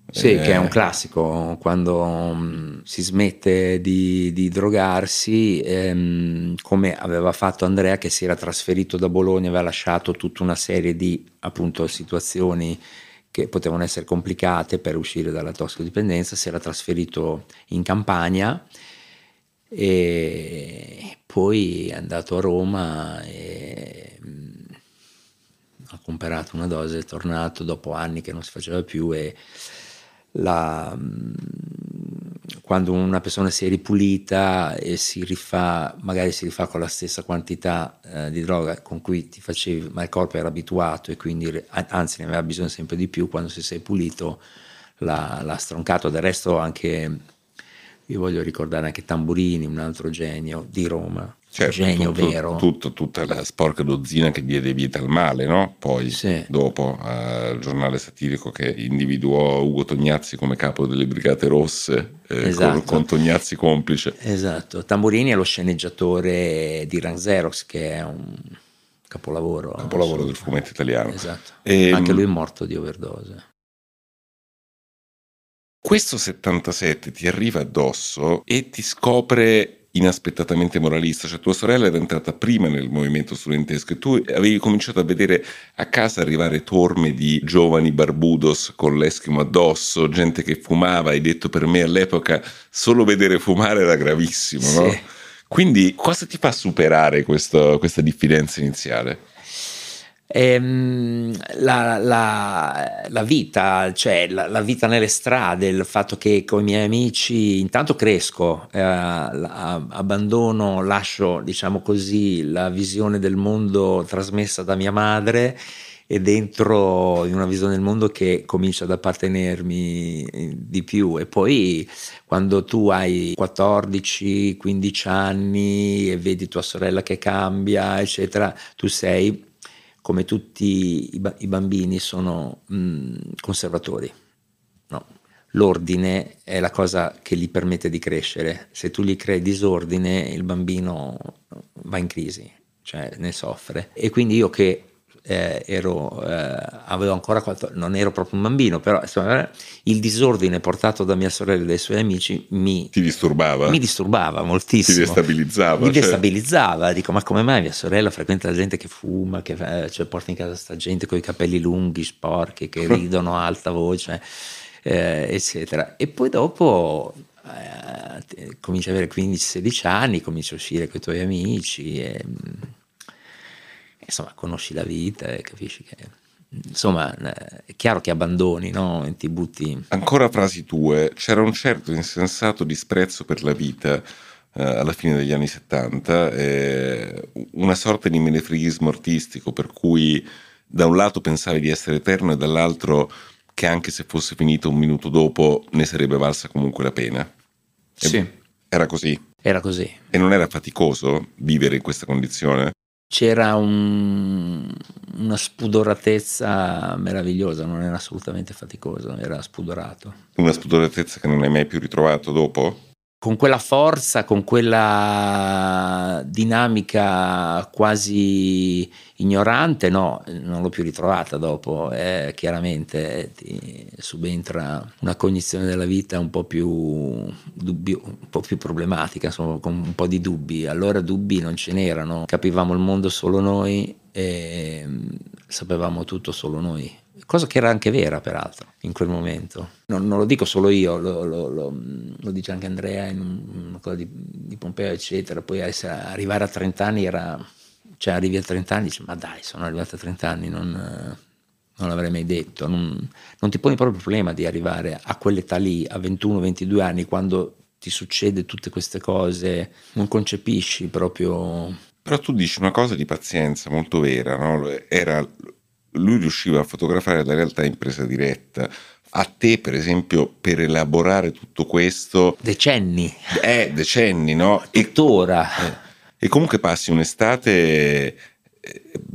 Speaker 1: Sì, eh, che è un classico, quando um, si smette di, di drogarsi, um, come aveva fatto Andrea che si era trasferito da Bologna, aveva lasciato tutta una serie di appunto situazioni che potevano essere complicate per uscire dalla tossicodipendenza, si era trasferito in campagna e poi è andato a Roma e mm, ha comprato una dose, è tornato dopo anni che non si faceva più e la mm, quando una persona si è ripulita e si rifà, magari si rifà con la stessa quantità eh, di droga con cui ti facevi, ma il corpo era abituato e quindi anzi ne aveva bisogno sempre di più, quando si sei pulito l'ha, l'ha stroncato. Del resto anche, io voglio ricordare anche Tamburini, un altro genio di Roma, certo, genio tutto, vero. Tutto, tutta la sporca dozzina che
Speaker 2: diede vita al male, no? Poi, sì. dopo, al giornale satirico che individuò Ugo Tognazzi come capo delle Brigate Rosse, eh, esatto. con, con, Tognazzi complice.
Speaker 1: Esatto, Tamburini è lo sceneggiatore di Ranzerox, che è un capolavoro. Capolavoro del fumetto italiano. Esatto, e, ehm, anche lui è morto di overdose.
Speaker 2: Questo 77 ti arriva addosso e ti scopre inaspettatamente moralista, cioè tua sorella era entrata prima nel movimento studentesco e tu avevi cominciato a vedere a casa arrivare torme di giovani barbudos con l'eschimo addosso, gente che fumava, hai detto per me all'epoca solo vedere fumare era gravissimo, sì. no? Quindi cosa ti fa superare questo, questa diffidenza iniziale?
Speaker 1: ehm, la, la, la, vita, cioè la, la, vita nelle strade, il fatto che con i miei amici intanto cresco, eh, abbandono, lascio, diciamo così, la visione del mondo trasmessa da mia madre e dentro in una visione del mondo che comincia ad appartenermi di più e poi quando tu hai 14, 15 anni e vedi tua sorella che cambia, eccetera, tu sei come tutti i, ba- i bambini, sono mh, conservatori. No. L'ordine è la cosa che gli permette di crescere. Se tu gli crei disordine, il bambino va in crisi, cioè ne soffre. E quindi io che eh, ero, eh, avevo ancora quattro, non ero proprio un bambino, però insomma, eh, il disordine portato da mia sorella e dai suoi amici mi Ti disturbava. mi disturbava. moltissimo. Ti destabilizzava. Mi cioè? destabilizzava, dico ma come mai mia sorella frequenta la gente che fuma, che eh, cioè, porta in casa sta gente con i capelli lunghi, sporchi, che ridono a alta voce, eh, eccetera. E poi dopo eh, cominci ad avere 15-16 anni, cominci a uscire con i tuoi amici. E, mm, insomma conosci la vita e capisci che insomma eh, è chiaro che abbandoni no? e ti butti ancora frasi tue c'era un certo insensato disprezzo per la vita
Speaker 2: eh, alla fine degli anni 70 eh, una sorta di menefreghismo artistico per cui da un lato pensavi di essere eterno e dall'altro che anche se fosse finito un minuto dopo ne sarebbe valsa comunque la pena e sì era così era così e non era faticoso vivere in questa condizione
Speaker 1: c'era un, una spudoratezza meravigliosa, non era assolutamente faticoso, era spudorato.
Speaker 2: Una spudoratezza che non hai mai più ritrovato dopo?
Speaker 1: con quella forza, con quella dinamica quasi ignorante, no, non l'ho più ritrovata dopo, eh, chiaramente eh, ti subentra una cognizione della vita un po' più, dubbio, un po più problematica, insomma, con un po' di dubbi, allora dubbi non ce n'erano, capivamo il mondo solo noi e mm, sapevamo tutto solo noi cosa che era anche vera peraltro in quel momento. Non, non lo dico solo io, lo, lo, lo, lo, dice anche Andrea in una cosa di, di Pompeo, eccetera. Poi arrivare a 30 anni era, cioè arrivi a 30 anni e dici ma dai, sono arrivato a 30 anni, non, non l'avrei mai detto. Non, non ti poni proprio il problema di arrivare a quell'età lì, a 21-22 anni, quando ti succede tutte queste cose, non concepisci proprio... Però tu dici una cosa di pazienza molto vera,
Speaker 2: no? era lui riusciva a fotografare la realtà in presa diretta. A te, per esempio, per elaborare tutto questo... Decenni. Eh, decenni, no? Tuttora. E, eh. e comunque passi un'estate eh,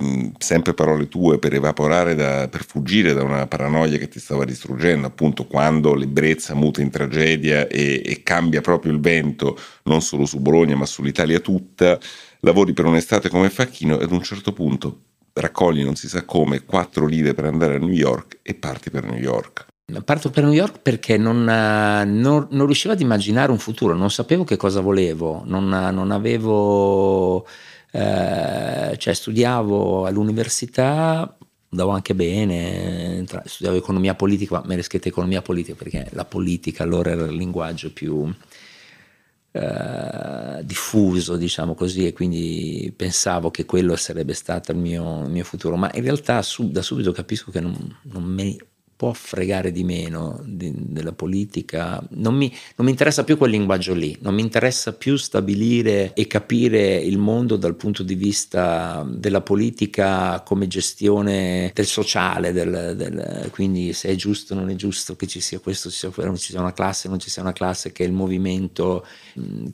Speaker 2: mm, sempre parole tue per evaporare, da, per fuggire da una paranoia che ti stava distruggendo, appunto quando l'ebbrezza muta in tragedia e, e, cambia proprio il vento, non solo su Bologna ma sull'Italia tutta, lavori per un'estate come facchino e ad un certo punto raccogli non si sa come 4 lire per andare a New York e parti per New York.
Speaker 1: Parto per New York perché non, eh, non, non riuscivo ad immaginare un futuro, non sapevo che cosa volevo, non, eh, non avevo, eh, cioè studiavo all'università, andavo anche bene, studiavo economia politica, ma mi scritto economia politica perché la politica allora era il linguaggio più, eh, diffuso, diciamo così, e quindi pensavo che quello sarebbe stato il mio, il mio futuro, ma in realtà sub, da subito capisco che non, non, me, può fregare di meno di, della politica, non mi, non mi, interessa più quel linguaggio lì, non mi interessa più stabilire e capire il mondo dal punto di vista della politica come gestione del sociale, del, del, quindi se è giusto o non è giusto che ci sia questo, ci sia, non ci sia una classe, non ci sia una classe, che il movimento,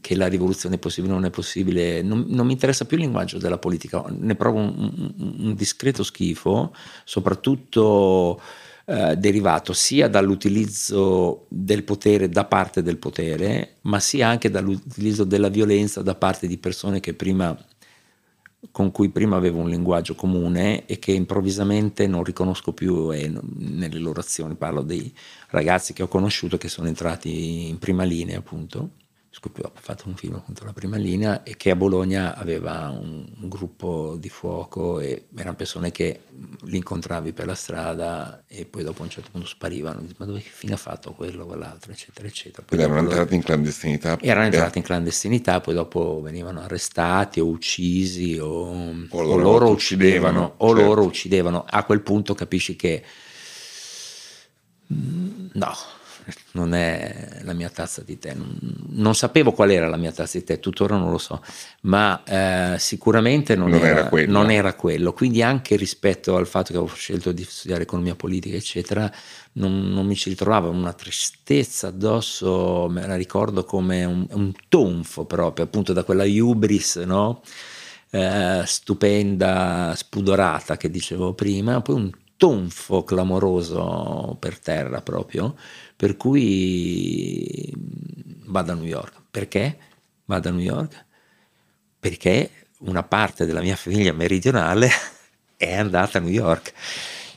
Speaker 1: che la rivoluzione è possibile o non è possibile, non, non, mi interessa più il linguaggio della politica, ne provo un, un, un discreto schifo, soprattutto eh, derivato sia dall'utilizzo del potere da parte del potere, ma sia anche dall'utilizzo della violenza da parte di persone prima, con cui prima avevo un linguaggio comune e che improvvisamente non riconosco più e eh, nelle loro azioni. Parlo dei ragazzi che ho conosciuto che sono entrati in prima linea, appunto Scopiò ha fatto un film contro la prima linea e che a Bologna aveva un, un gruppo di fuoco e erano persone che li incontravi per la strada e poi dopo a un certo punto sparivano, ma dove che fine ha fatto quello, quell'altro, eccetera, eccetera. Poi erano entrati in clandestinità. Erano eh? entrati in clandestinità, poi dopo venivano arrestati o uccisi o, o, o loro, uccidevano, uccidevano o loro certo. uccidevano. A quel punto capisci che mm, no, non è la mia tazza di tè. Non, non, sapevo qual era la mia tazza di tè, tuttora non lo so, ma eh, sicuramente non, non, era, era non, era, quello. Quindi anche rispetto al fatto che avevo scelto di studiare economia politica, eccetera, non, mi ci ritrovavo, una tristezza addosso, me la ricordo come un, un tonfo proprio, appunto da quella hubris, no? Eh, stupenda, spudorata che dicevo prima, poi un tonfo clamoroso per terra proprio, per cui vado a New York. Perché vado a New York? Perché una parte della mia famiglia meridionale è andata a New York.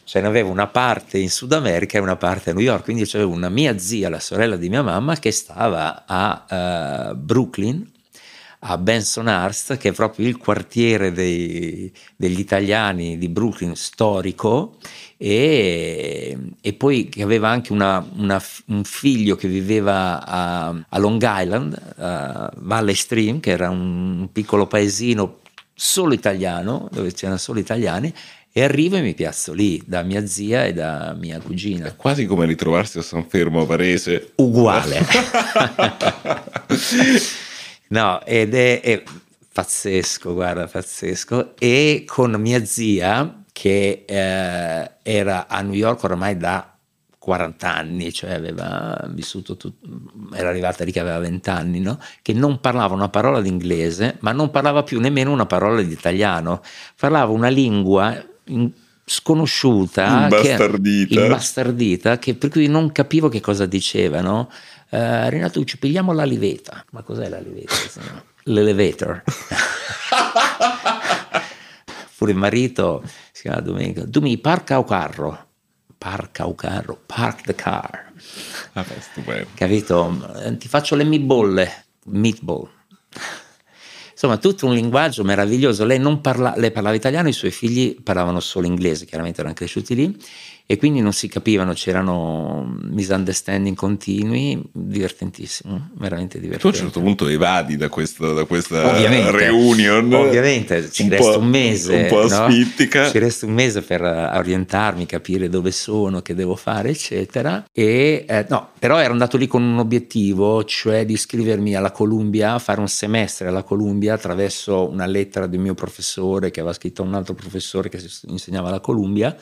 Speaker 1: Cioè ne avevo una parte in Sud America e una parte a New York, quindi c'avevo una mia zia, la sorella di mia mamma, che stava a uh, Brooklyn, a Benson Arst, che è proprio il quartiere dei, degli italiani di Brooklyn storico, e, e poi che aveva anche una, una, un figlio che viveva a, a Long Island, a Valley Stream, che era un piccolo paesino solo italiano, dove c'erano solo italiani, e arrivo e mi piazzo lì da mia zia e da mia cugina. È quasi come ritrovarsi a San Fermo a Varese. Uguale. No, ed è, è pazzesco, guarda, pazzesco. E con mia zia, che eh, era a New York ormai da 40 anni, cioè aveva vissuto, tut- era arrivata lì che aveva 20 anni, no? che non parlava una parola d'inglese, ma non parlava più nemmeno una parola di italiano, parlava una lingua in- sconosciuta, imbastardita. Che, imbastardita, che per cui non capivo che cosa dicevano eh, Renatucci pigliamo la liveta ma cos'è la liveta? l'elevator pure il marito si chiama Domenico Dumi parca o carro? parca o carro park the car Vabbè, stupendo. capito? Eh, ti faccio le meatball meatball insomma tutto un linguaggio meraviglioso lei, parla, lei parlava italiano i suoi figli parlavano solo inglese chiaramente erano cresciuti lì e quindi non si capivano, c'erano misunderstanding continui, divertentissimo, veramente divertente. Tu a un certo punto evadi da questa, da questa ovviamente, reunion. Ovviamente, ci resta un mese. Un po' asfittica. No? Ci resta un mese per orientarmi, capire dove sono, che devo fare, eccetera. E, eh, no, però ero andato lì con un obiettivo, cioè di iscrivermi alla Columbia, fare un semestre alla Columbia attraverso una lettera del mio professore che aveva scritto a un altro professore che insegnava alla Columbia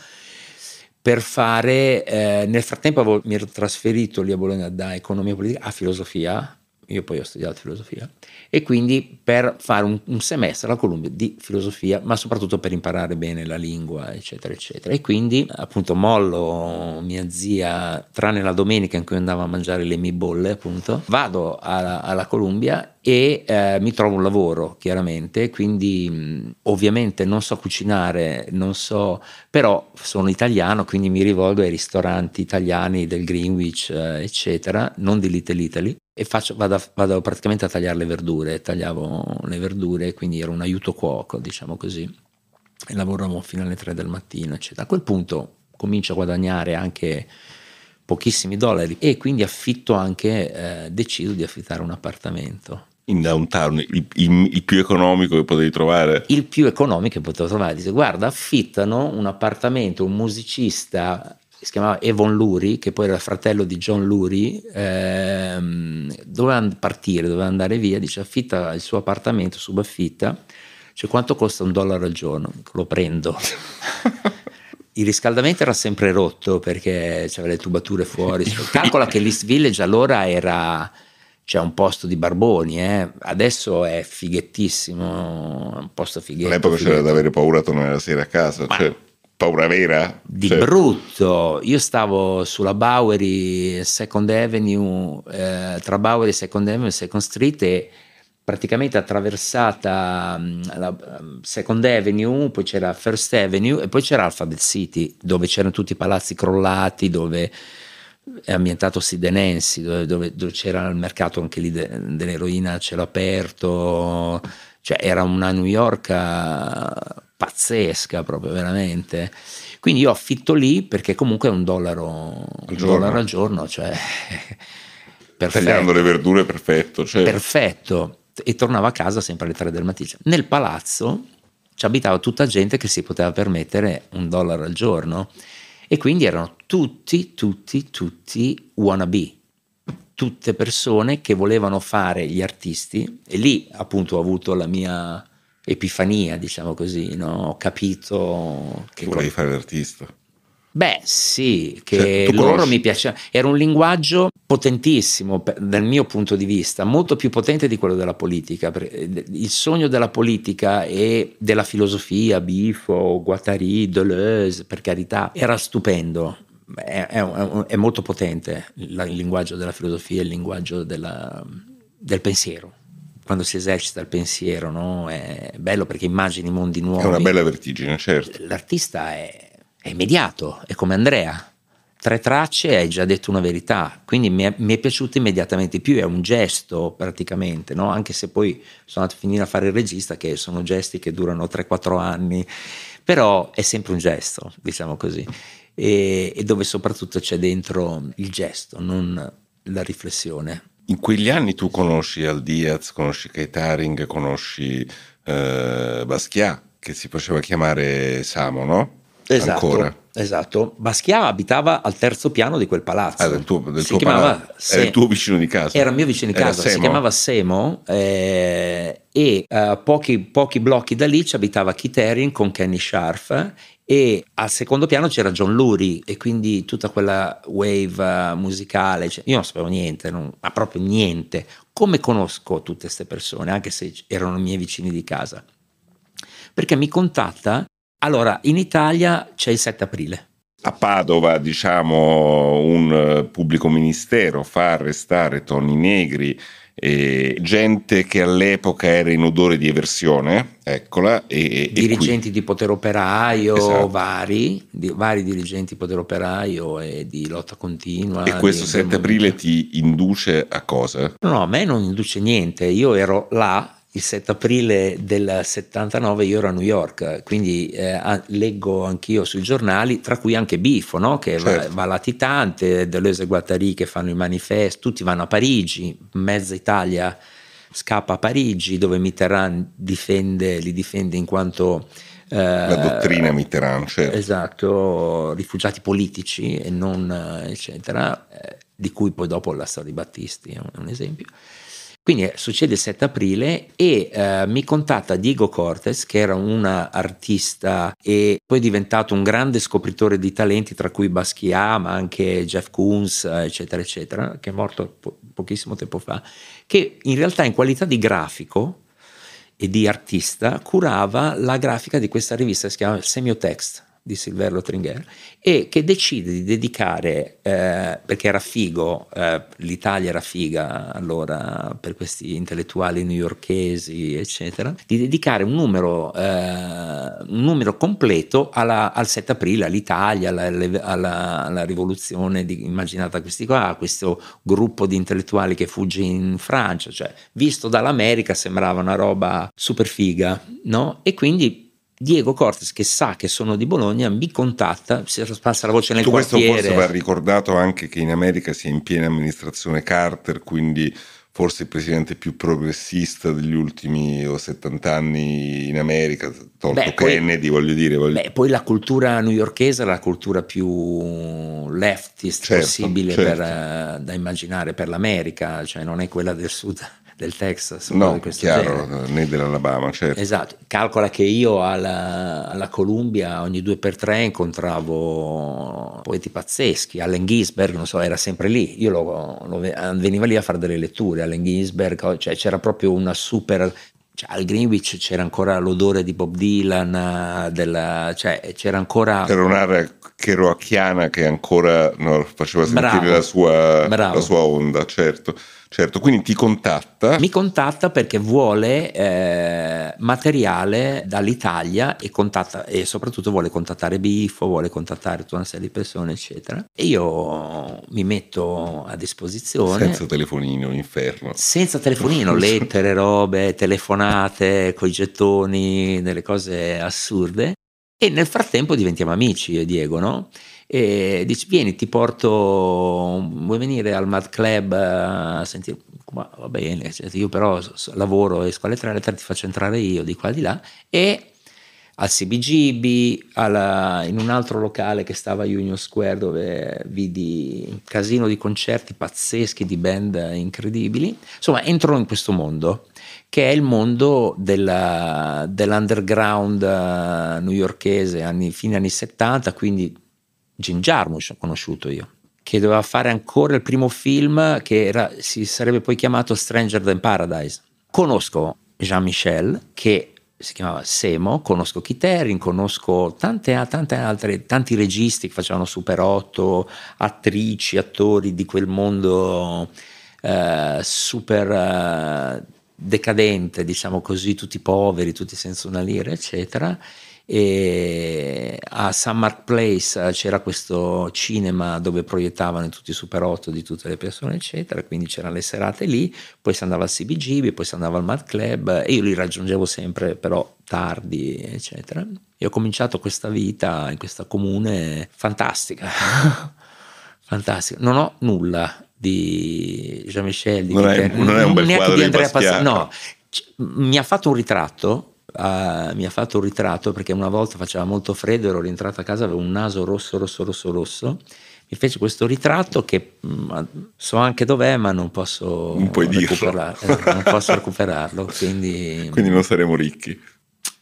Speaker 1: per fare, eh, nel frattempo avevo, mi ero trasferito lì a Bologna da economia politica a filosofia io poi ho studiato filosofia, e quindi per fare un, un, semestre alla Columbia di filosofia, ma soprattutto per imparare bene la lingua, eccetera, eccetera. E quindi appunto mollo mia zia, tranne la domenica in cui andavo a mangiare le mie bolle, appunto, vado alla, alla Columbia e eh, mi trovo un lavoro, chiaramente, quindi ovviamente non so cucinare, non so, però sono italiano, quindi mi rivolgo ai ristoranti italiani del Greenwich, eh, eccetera, non di Little Italy e faccio, vado, vado, praticamente a tagliare le verdure, tagliavo le verdure, quindi ero un aiuto cuoco, diciamo così, e lavoravo fino alle 3 del mattino, eccetera. A quel punto comincio a guadagnare anche pochissimi dollari e quindi affitto anche, eh, decido di affittare un appartamento. In downtown,
Speaker 2: il, il, il
Speaker 1: più economico che potevi trovare? Il più economico che potevo trovare. Dice, guarda, affittano un appartamento, un musicista si chiamava Evon Luri, che poi era fratello di John Luri, ehm, doveva partire, doveva andare via, dice affitta il suo appartamento, subaffitta, cioè quanto costa un dollaro al giorno? Lo prendo. il riscaldamento era sempre rotto perché c'era le tubature fuori. Calcola che l'East Village allora era cioè, un posto di barboni, eh? adesso è fighettissimo, un posto fighetto. All'epoca fighetto. c'era da avere
Speaker 2: paura a tornare la sera a casa. Ma, cioè paura vera.
Speaker 1: Di cioè. brutto. Io stavo sulla Bowery Second Avenue, eh, tra Bowery Second Avenue e Second Street e praticamente attraversata mm, la mm, Second Avenue, poi c'era First Avenue e poi c'era Alphabet City, dove c'erano tutti i palazzi crollati, dove è ambientato Sidenensi, dove, dove, dove, c'era il mercato anche lì de, dell'eroina a cielo aperto cioè era una New York eh, pazzesca proprio veramente. Quindi io affitto lì perché comunque è un dollaro al giorno, dollaro al giorno cioè, perfetto. tagliando le
Speaker 2: verdure perfetto. Cioè.
Speaker 1: Perfetto. E tornavo a casa sempre alle tre del mattino. Nel palazzo ci abitava tutta gente che si poteva permettere un dollaro al giorno e quindi erano tutti, tutti, tutti wannabe tutte persone che volevano fare gli artisti e lì appunto ho avuto la mia epifania, diciamo così, no? ho capito che... Volevi fare l'artista. Beh, sì, che cioè, loro conosci. mi piaceva. Era un linguaggio potentissimo per, dal mio punto di vista, molto più potente di quello della politica. Eh, il sogno della politica e della filosofia, Bifo, Guattari, Deleuze, per carità, era stupendo è, è, è, molto potente il linguaggio della filosofia, il linguaggio della, del pensiero. Quando si esercita il pensiero no? è bello perché immagini mondi nuovi. È una bella vertigine, certo. L'artista è, è immediato, è come Andrea. Tre tracce hai già detto una verità, quindi mi è, mi è piaciuto immediatamente di più, è un gesto praticamente, no? anche se poi sono andato a finire a fare il regista, che sono gesti che durano 3-4 anni, però è sempre un gesto, diciamo così e, e dove soprattutto c'è dentro il gesto, non la riflessione. In quegli anni tu conosci Aldiaz, conosci Keitaring,
Speaker 2: conosci eh, Basquiat, che si faceva chiamare Samo, no? Esatto, Ancora.
Speaker 1: esatto. Basquiat abitava al terzo piano di quel palazzo. Ah, del tuo, del si tuo chiamava, palazzo. Se, era il tuo vicino
Speaker 2: di casa. Era il mio vicino di casa, si chiamava
Speaker 1: Semo eh, e eh, pochi, pochi, blocchi da lì ci abitava Keitaring con Kenny Sharf e al secondo piano c'era John Lurie e quindi tutta quella wave eh, musicale, cioè, io non sapevo niente, non, ma proprio niente. Come conosco tutte queste persone, anche se erano miei vicini di casa? Perché mi contatta, allora in Italia c'è il 7 aprile.
Speaker 2: A Padova, diciamo, un eh, pubblico ministero fa arrestare Toni Negri eh, gente che all'epoca era in odore di eversione,
Speaker 1: eccola. E, dirigenti e di potere operaio, esatto. vari, di, vari dirigenti di potere operaio e di lotta continua. E questo 7
Speaker 2: aprile ti induce a cosa?
Speaker 1: No, a me non induce niente, io ero là il 7 aprile del 79 io ero a New York, quindi eh, leggo anch'io sui giornali, tra cui anche Bifo, no? che certo. va, va latitante, Deleuze e Guattari che fanno i manifesti, tutti vanno a Parigi, mezza Italia scappa a Parigi dove Mitterrand difende, li difende in quanto... Eh, La dottrina Mitterrand, certo. Esatto, rifugiati politici e non eh, eccetera, eh, di cui poi dopo la storia di Battisti è un, è un esempio. Quindi eh, succede il 7 aprile e eh, mi contatta Diego Cortes, che era un artista e poi è diventato un grande scopritore di talenti, tra cui Basquiat, ma anche Jeff Koons, eccetera, eccetera, che è morto po- pochissimo tempo fa, che in realtà in qualità di grafico e di artista curava la grafica di questa rivista che si chiama Semiotext, di Silverio Lothringer e che decide di dedicare, eh, perché era figo, eh, l'Italia era figa allora per questi intellettuali newyorkesi, eccetera, di dedicare un numero, eh, un numero completo alla, al 7 aprile, all'Italia, alla, alla, alla rivoluzione di, immaginata questi qua, a questo gruppo di intellettuali che fugge in Francia, cioè visto dall'America sembrava una roba super figa, no? E quindi Diego Cortes, che sa che sono di Bologna, mi contatta, si passa la voce nel Tutto quartiere. Questo forse va
Speaker 2: ricordato anche che in America si è in piena amministrazione Carter, quindi forse il presidente più progressista degli ultimi 70 anni in America, tolto beh, Kennedy, poi, voglio dire. Voglio... Beh, poi la
Speaker 1: cultura newyorchese è la cultura più leftist certo, possibile certo. Per, eh, da immaginare per l'America, cioè non è quella del sud del Texas. No, chiaro, genere. né
Speaker 2: dell'Alabama, certo.
Speaker 1: Esatto, calcola che io alla, alla Columbia ogni due per tre incontravo poeti pazzeschi, Allen Ginsberg, non so, era sempre lì, io lo, lo, ah, veniva lì a fare delle letture, Allen Ginsberg, oh, cioè c'era proprio una super cioè, al Greenwich c'era ancora l'odore di Bob Dylan, ah, della, cioè, c'era ancora... Per un'area
Speaker 2: cheroacchiana che ancora no, faceva sentire la sua, la sua, onda, certo. Certo, quindi ti contatta.
Speaker 1: Mi contatta perché vuole eh, materiale dall'Italia e, contatta, e soprattutto vuole contattare Bifo, vuole contattare tutta una serie di persone, eccetera. E io mi metto a disposizione. Senza telefonino, inferno. Senza telefonino, lettere, robe, telefonate, coi gettoni, delle cose assurde. E nel frattempo diventiamo amici io eh, e Diego, no? E dici, vieni, ti porto, vuoi venire al Mad Club eh, a sentire, ma va bene, cioè, io però lavoro, esco alle tre, alle tre ti faccio entrare io di qua e di là. E al CBGB, alla, in un altro locale che stava a Union Square dove vidi un casino di concerti pazzeschi, di band incredibili. Insomma, entro in questo mondo che è il mondo della, dell'underground eh, newyorkese anni, fine anni 70, quindi Jim Jarmusch ho conosciuto io, che doveva fare ancora il primo film che era, si sarebbe poi chiamato Stranger than Paradise. Conosco Jean-Michel, che si chiamava Semo, conosco Kiterin, conosco tante, tante altre, tanti registi che facevano Super 8, attrici, attori di quel mondo eh, super eh, decadente, diciamo così, tutti poveri, tutti senza una lira, eccetera. E a San Summer Place eh, c'era questo cinema dove proiettavano tutti i super 8 di tutte le persone, eccetera. Quindi c'erano le serate lì, poi si andava al CBGB, poi si andava al Mad Club e io li raggiungevo sempre, però tardi, eccetera. E ho cominciato questa vita in questa comune fantastica. Fantastico. Non ho nulla di Jean-Michel, di non, è, non è un bel neanche di Andrea Pazzani. No, mi ha fatto un ritratto. Uh, mi ha fatto un ritratto perché una volta faceva molto freddo, ero rientrato a casa, avevo un naso rosso, rosso, rosso, rosso. Mi fece questo ritratto che mh, mm, so anche dov'è, ma non posso, non recuperarlo, eh, non posso recuperarlo. Quindi... quindi non saremo ricchi.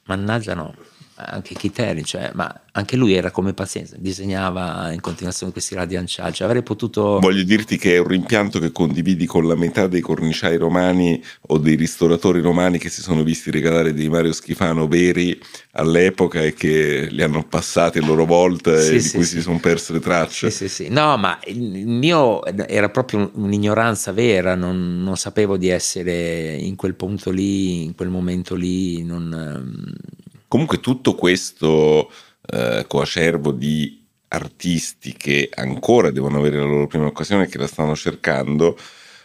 Speaker 1: Mannaggia no anche Chiteri, cioè, ma anche lui era come pazienza, disegnava in continuazione questi radianciaggi, cioè avrei potuto...
Speaker 2: Voglio dirti che è un rimpianto che condividi con la metà dei corniciai romani o dei ristoratori romani che si sono visti regalare dei Mario Schifano veri all'epoca e che li hanno passati a loro volta sì, e sì, di cui sì. si sono perse le tracce. Sì, sì, sì. No,
Speaker 1: ma il mio era proprio un'ignoranza vera, non, non sapevo di essere in quel punto lì, in quel momento lì, non ehm, Comunque tutto questo eh,
Speaker 2: coacervo di artisti che ancora devono avere la loro prima occasione, che la stanno cercando,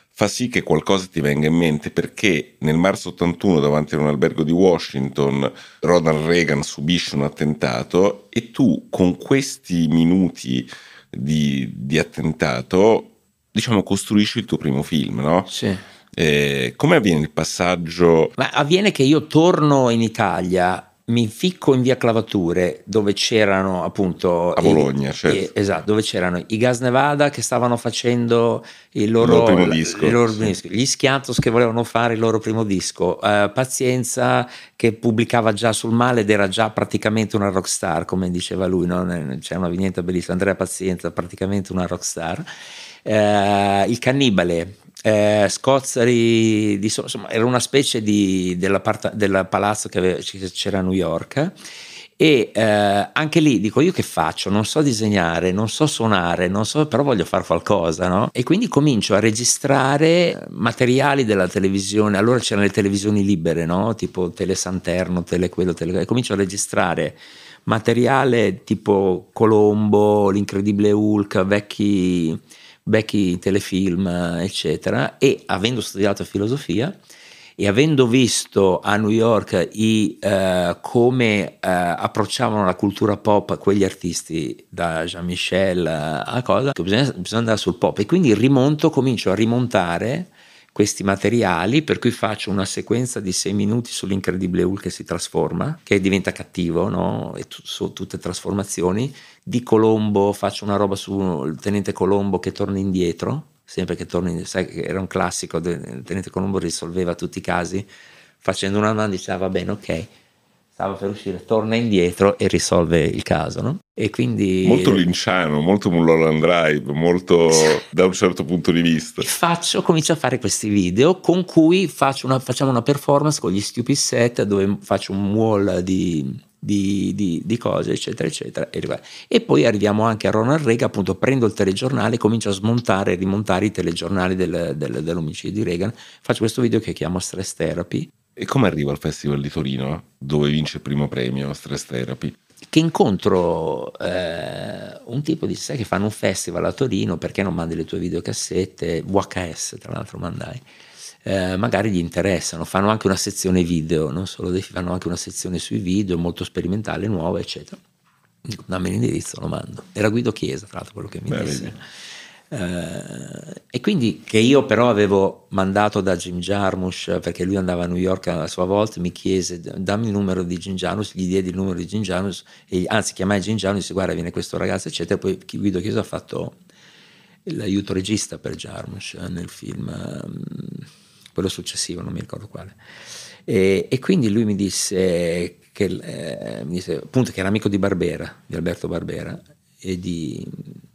Speaker 2: fa sì che qualcosa ti venga in mente perché nel marzo 81 davanti a un albergo di Washington Ronald Reagan subisce un attentato e tu con questi minuti di, di attentato diciamo costruisci il tuo primo film, no? Sì. Eh, come avviene il passaggio?
Speaker 1: Ma avviene che io torno in Italia mi inficco in via Clavature dove c'erano appunto a Bologna, i, certo. esatto, dove c'erano i Gas Nevada che stavano facendo il loro, il loro primo disco, il loro sì. disco gli Schiantos che volevano fare il loro primo disco, uh, Pazienza che pubblicava già sul male ed era già praticamente una rockstar, come diceva lui, no? c'è una vignetta bellissima, Andrea Pazienza praticamente una rockstar. Uh, il Cannibale eh, scozzari, di, insomma era una specie di, della, parta, della palazzo che aveva, c'era a New York e eh, anche lì dico io che faccio, non so disegnare, non so suonare, non so, però voglio fare qualcosa, no? E quindi comincio a registrare materiali della televisione, allora c'erano le televisioni libere, no? Tipo Telesanterno, Tele quello, Tele... E comincio a registrare materiale tipo Colombo, l'incredibile Hulk, vecchi vecchi telefilm, eccetera, e avendo studiato filosofia e avendo visto a New York i, uh, come uh, approcciavano la cultura pop quegli artisti, da Jean-Michel eh, a cosa, che bisogna, bisogna andare sul pop. E quindi rimonto, comincio a rimontare questi materiali, per cui faccio una sequenza di sei minuti sull'incredibile Hulk che si trasforma, che diventa cattivo, no? E t- su tutte trasformazioni. Di Colombo faccio una roba sul tenente Colombo che torna indietro, sempre che torna indietro, sai che era un classico, il tenente Colombo risolveva tutti i casi, facendo una mano diceva va bene, ok stava per uscire, torna indietro e risolve il caso. No? E quindi... Molto linciano, molto Mulholland Drive, molto da un certo punto di vista. Faccio, comincio a fare questi video con cui una, facciamo una performance con gli stupid set dove faccio un wall di, di, di, di, cose, eccetera, eccetera. E poi arriviamo anche a Ronald Reagan, appunto prendo il telegiornale comincio a smontare e rimontare i telegiornali del, del, dell'omicidio di Reagan. Faccio questo video che chiamo Stress Therapy, e come arriva al Festival di Torino, dove vince il primo premio Stress Therapy? Che incontro eh, un tipo di sai che fanno un festival a Torino, perché non mandi le tue videocassette, VHS tra l'altro mandai, eh, magari gli interessano, fanno anche una sezione video, non solo dei fanno anche una sezione sui video, molto sperimentale, nuova, eccetera. Dico, dammi l'indirizzo, lo mando. Era Guido Chiesa, tra l'altro, quello che mi Beh, disse. Vedi eh, e quindi che io però avevo mandato da Jim Jarmusch perché lui andava a New York a sua volta mi chiese dammi il numero di Jim Jarmusch gli diedi il numero di Jim Jarmusch e, anzi chiamai Jim Jarmusch e disse guarda viene questo ragazzo eccetera poi Guido Chiesa ha fatto l'aiuto regista per Jarmusch eh, nel film ehm, quello successivo non mi ricordo quale e, e quindi lui mi disse che eh, mi disse appunto che era amico di Barbera di Alberto Barbera e di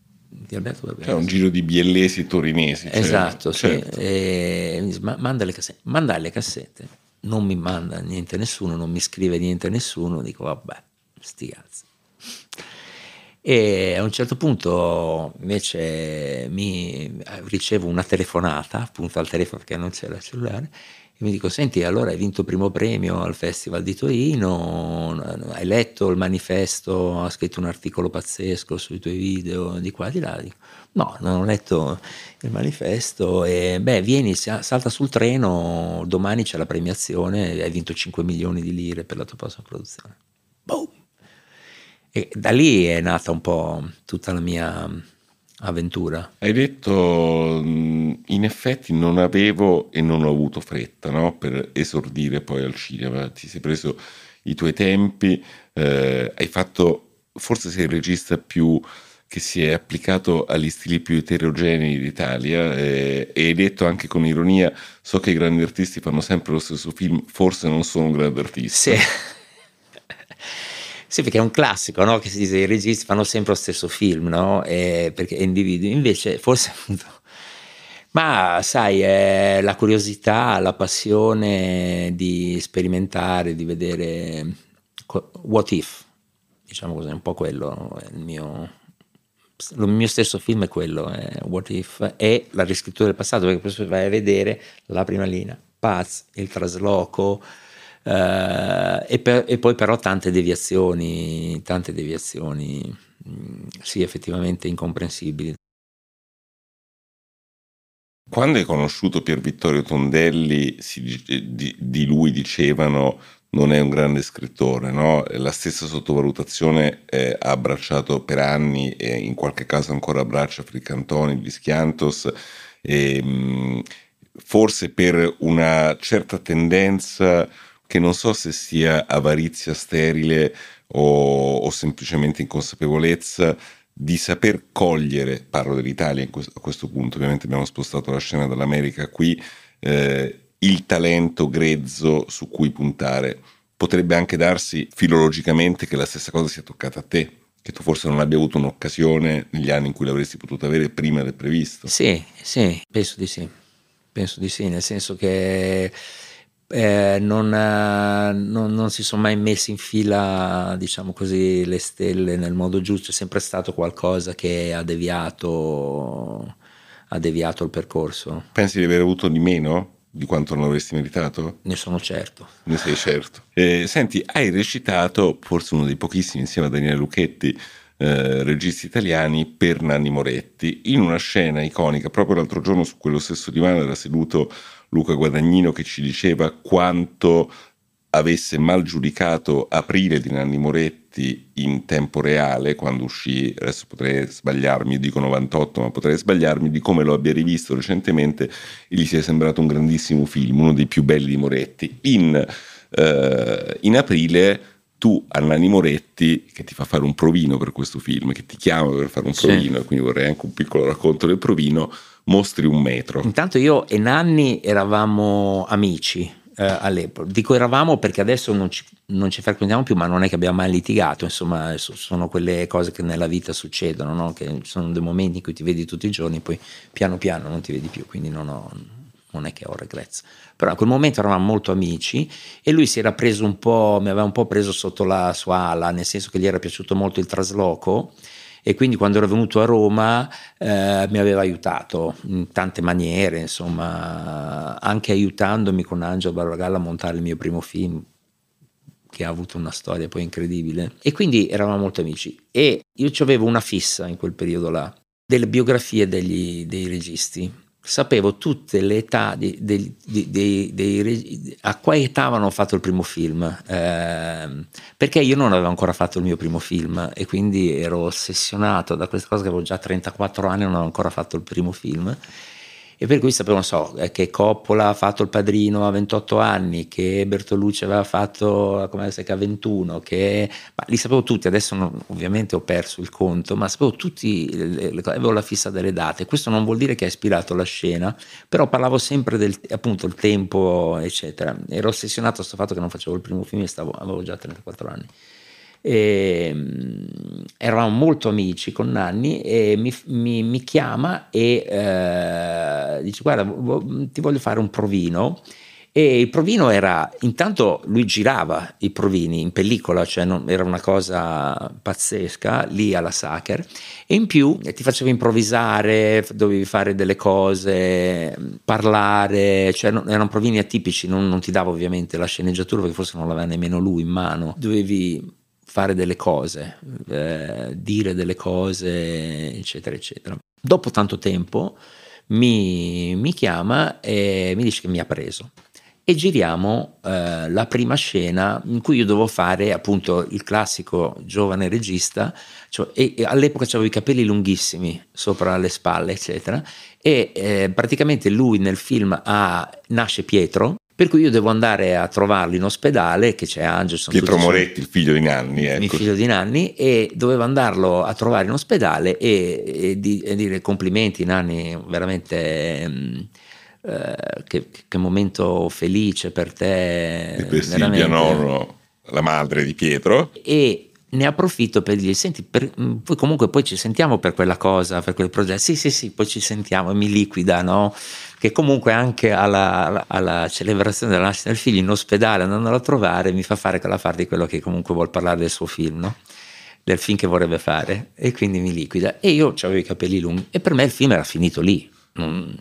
Speaker 1: di Alberto Barberazzi. Cioè un giro di biellesi torinesi. Cioè, esatto, certo. sì. E manda le cassette. Manda le cassette, non mi manda niente a nessuno, non mi scrive niente a nessuno, dico vabbè, sti cazzi. E a un certo punto invece mi eh, ricevo una telefonata, appunto al telefono perché non c'era il cellulare, mi dico, senti, allora hai vinto il primo premio al Festival di Torino, hai letto il manifesto, ha scritto un articolo pazzesco sui tuoi video, di qua, di là. Dico, no, non ho letto il manifesto. E, beh, vieni, salta sul treno, domani c'è la premiazione, hai vinto 5 milioni di lire per la tua prossima produzione. Boom! E da lì è nata un po' tutta la mia avventura? Hai detto,
Speaker 2: in effetti non avevo e non ho avuto fretta no? per esordire poi al cinema, ti sei preso i tuoi tempi, eh, hai fatto, forse sei il regista più che si è applicato agli stili più eterogenei d'Italia eh, e hai detto anche con ironia, so che i grandi artisti fanno sempre lo stesso film, forse non sono un grande artista. Sì.
Speaker 1: Sì, perché è un classico, no? Che si dice i registi fanno sempre lo stesso film, no? E perché individui. Invece, forse appunto. Ma sai, è la curiosità, la passione di sperimentare, di vedere what if, diciamo così, è un po' quello il mio, il mio stesso film è quello, eh, what if, è la riscrittura del passato, perché poi vai a vedere la prima linea, Paz, il trasloco, eh, e, per, e, poi però tante deviazioni, tante deviazioni, mm, sì, effettivamente incomprensibili.
Speaker 2: Quando hai conosciuto Pier Vittorio Tondelli, si, di, eh, di, lui dicevano non è un grande scrittore, no? la stessa sottovalutazione eh, ha abbracciato per anni e in qualche caso ancora abbraccia Fricantoni, Vischiantos, e, ehm, forse per una certa tendenza che non so se sia avarizia sterile o, o semplicemente inconsapevolezza di saper cogliere, parlo dell'Italia questo, a questo punto, ovviamente abbiamo spostato la scena dall'America qui, eh, il talento grezzo su cui puntare. Potrebbe anche darsi filologicamente che la stessa cosa sia toccata a te, che tu forse non abbia avuto un'occasione negli anni in cui l'avresti potuta avere prima del previsto. Sì, sì,
Speaker 1: penso di sì, penso di sì, nel senso che eh, non, eh, non, non, si sono mai messi in fila, diciamo così, le stelle nel modo giusto, è sempre stato qualcosa che ha deviato, ha deviato il percorso.
Speaker 2: Pensi di aver avuto di meno? di quanto non avresti meritato? Ne sono certo. Ne sei certo. Eh, senti, hai recitato, forse uno dei pochissimi, insieme a Daniele Lucchetti, eh, registi italiani, per Nanni Moretti, in una scena iconica. Proprio l'altro giorno su quello stesso divano era seduto Luca Guadagnino che ci diceva quanto avesse mal giudicato aprile di Nanni Moretti in tempo reale, quando uscì, adesso potrei sbagliarmi, dico 98, ma potrei sbagliarmi, di come lo abbia rivisto recentemente e gli sia sembrato un grandissimo film, uno dei più belli di Moretti. In, eh, in aprile tu a Nanni Moretti, che ti fa fare un provino per questo film, che ti chiama per fare un provino, sì. e quindi vorrei anche un piccolo racconto del provino, mostri un
Speaker 1: metro. Intanto io e Nanni eravamo amici. Eh, all'epoca. Dico eravamo perché adesso non ci, non ci, frequentiamo più, ma non è che abbiamo mai litigato, insomma, sono quelle cose che nella vita succedono, no? che sono dei momenti in cui ti vedi tutti i giorni, poi piano piano non ti vedi più, quindi non, ho, non è che ho regrezza. Però a quel momento eravamo molto amici e lui si era preso un po', mi aveva un po' preso sotto la sua ala, nel senso che gli era piaciuto molto il trasloco e quindi quando ero venuto a Roma eh, mi aveva aiutato in tante maniere, insomma, anche aiutandomi con Angelo Barragalla a montare il mio primo film, che ha avuto una storia poi incredibile. E quindi eravamo molto amici. E io ci avevo una fissa in quel periodo là, delle biografie degli, dei registi sapevo tutte le età di, di, di, di, a quale età avevano fatto il primo film eh, perché io non avevo ancora fatto il mio primo film e quindi ero ossessionato da questa cosa che avevo già 34 anni e non avevo ancora fatto il primo film e per cui sapevano so, eh, che Coppola ha fatto il padrino a 28 anni, che Bertolucci aveva fatto come se a 21, che ma li sapevo tutti, adesso non, ovviamente ho perso il conto, ma sapevo tutti, le, le, avevo la fissa delle date, questo non vuol dire che ha ispirato la scena, però parlavo sempre del appunto, tempo, eccetera, ero ossessionato a questo fatto che non facevo il primo film e stavo, avevo già 34 anni. E, ehm, eravamo molto amici con Nanni e mi, mi, mi chiama e eh, dice guarda ti voglio fare un provino e il provino era, intanto lui girava i provini in pellicola, cioè non, era una cosa pazzesca lì alla Sacher, e in più eh, ti faceva improvvisare, dovevi fare delle cose, parlare, cioè non, erano provini atipici, non, non ti dava ovviamente la sceneggiatura perché forse non l'aveva nemmeno lui in mano, dovevi fare delle cose, eh, dire delle cose, eccetera, eccetera. Dopo tanto tempo mi, mi, chiama e mi dice che mi ha preso. E giriamo eh, la prima scena in cui io devo fare appunto il classico giovane regista, cioè, e, e all'epoca avevo i capelli lunghissimi sopra le spalle, eccetera, e eh, praticamente lui nel film ha, nasce Pietro, per cui io devo andare a trovarli in ospedale, che c'è Angelson. Pietro Moretti, il figlio di Nanni. Ecco. Il figlio di Nanni, e dovevo andarlo a trovare in ospedale e, e, di, e dire complimenti, Nanni, veramente... Mh, mm, eh, che, che, momento felice per te. E per Silvia Nonno, la madre di Pietro. E ne approfitto per dirgli, senti, per, mm, poi comunque poi ci sentiamo per quella cosa, per quel progetto, sì sì sì, poi ci sentiamo e mi liquida, no? Che comunque anche alla, alla celebrazione della nascita del figlio in ospedale andandolo a trovare mi fa fare quella parte di quello che comunque vuol parlare del suo film, no? Del film che vorrebbe fare e quindi mi liquida. E io avevo i capelli lunghi e per me il film era finito lì. Non,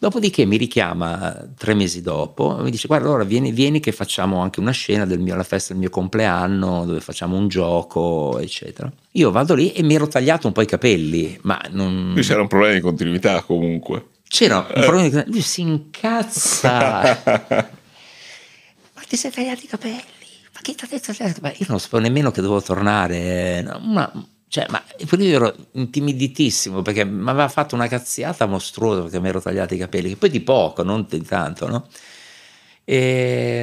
Speaker 1: Dopodiché mi richiama tre mesi dopo e mi dice: Guarda, allora vieni, vieni che facciamo anche una scena mio, alla festa del mio compleanno, dove facciamo un gioco, eccetera. Io vado lì e mi ero tagliato un po' i capelli, ma non. Qui c'era un problema di continuità comunque. C'era un eh. problema di continuità. Lui si incazza. ma ti sei tagliato i capelli? Ma chi ti ha detto? io non sapevo nemmeno che dovevo tornare. ma eh, cioè, ma io ero intimiditissimo perché mi aveva fatto una cazziata mostruosa perché mi ero tagliato i capelli, che poi di poco, non di tanto, no? E,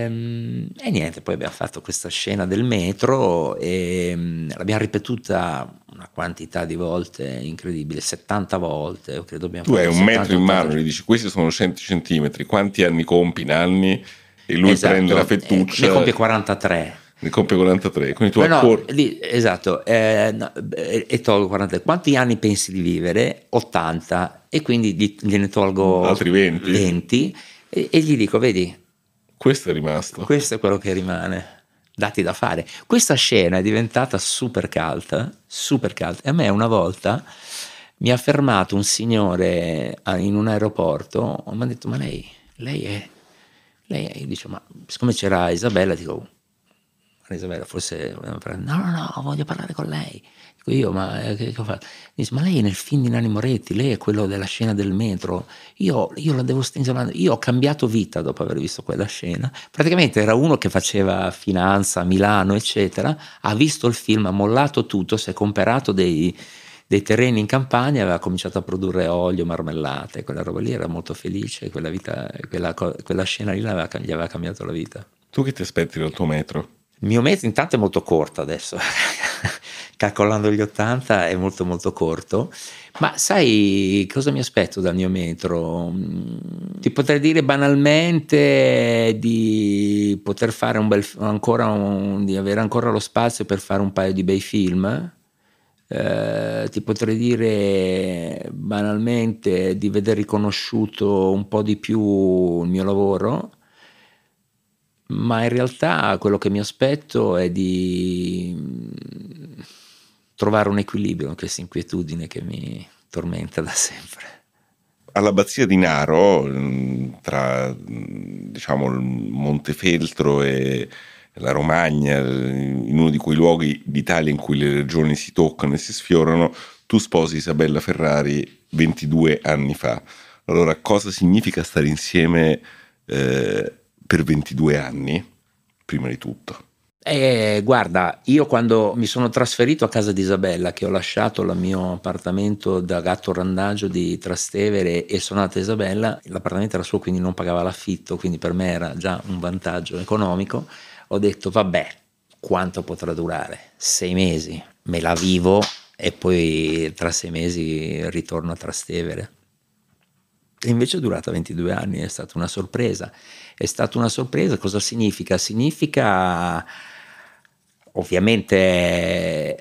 Speaker 1: ehm, e, niente, poi abbiamo fatto questa scena del metro e mm, l'abbiamo ripetuta una quantità di volte incredibile, 70 volte, credo abbiamo Tu hai un metro in mano, gli
Speaker 2: dici questi sono 100 centimetri, quanti anni compi in anni? E lui esatto, prende la eh, fettuccia. Ne compie
Speaker 1: 43 ne compie 43, quindi tu no, accor- lì, Esatto, eh, no, eh, e tolgo 43. Quanti anni pensi di vivere? 80, e quindi gliene tolgo altri 20. 20 e, e gli dico, vedi, questo è rimasto. Questo è quello che rimane. Dati da fare. Questa scena è diventata super cult, super cult. E a me una volta mi ha fermato un signore ah, in un aeroporto, mi ha detto, ma lei, lei è... Lei dice ma siccome c'era Isabella, dico, Isabella forse no no no voglio parlare con lei dico io ma eh, che, che ho fatto dice ma lei è nel film di Nani Moretti lei è quello della scena del metro io, io la devo stringere io ho cambiato vita dopo aver visto quella scena praticamente era uno che faceva finanza a Milano eccetera ha visto il film ha mollato tutto si è comperato dei, dei terreni in campagna aveva cominciato a produrre olio, marmellate, quella roba lì era molto felice, quella, vita, quella, quella scena lì aveva, gli aveva cambiato la vita. Tu che ti aspetti dal tuo metro? Il mio mese intanto è molto corto adesso, calcolando gli 80 è molto molto corto, ma sai cosa mi aspetto dal mio metro? Mm, ti potrei dire banalmente di poter fare un bel, ancora un, di avere ancora lo spazio per fare un paio di bei film, eh, ti potrei dire banalmente di vedere riconosciuto un po' di più il mio lavoro ma in realtà quello che mi aspetto è di mm, trovare un equilibrio in questa inquietudine che mi tormenta da sempre all'abbazia di
Speaker 2: Naro, mm, tra mm, diciamo Montefeltro e la Romagna, eh, in uno di quei luoghi d'Italia in cui le regioni si toccano e si sfiorano, tu sposi Isabella Ferrari 22 anni fa. Allora, cosa significa stare insieme eh, per 22 anni, prima di tutto?
Speaker 1: Eh, guarda, io quando mi sono trasferito a casa di Isabella, che ho lasciato il mio appartamento da gatto randagio di Trastevere e sono andata a Isabella, l'appartamento era suo quindi non pagava l'affitto, quindi per me era già un vantaggio economico, ho detto vabbè, quanto potrà durare? Sei mesi, me la vivo e poi tra sei mesi ritorno a Trastevere e invece è durata 22 anni, è stata una sorpresa. È stata una sorpresa, cosa significa? Significa ovviamente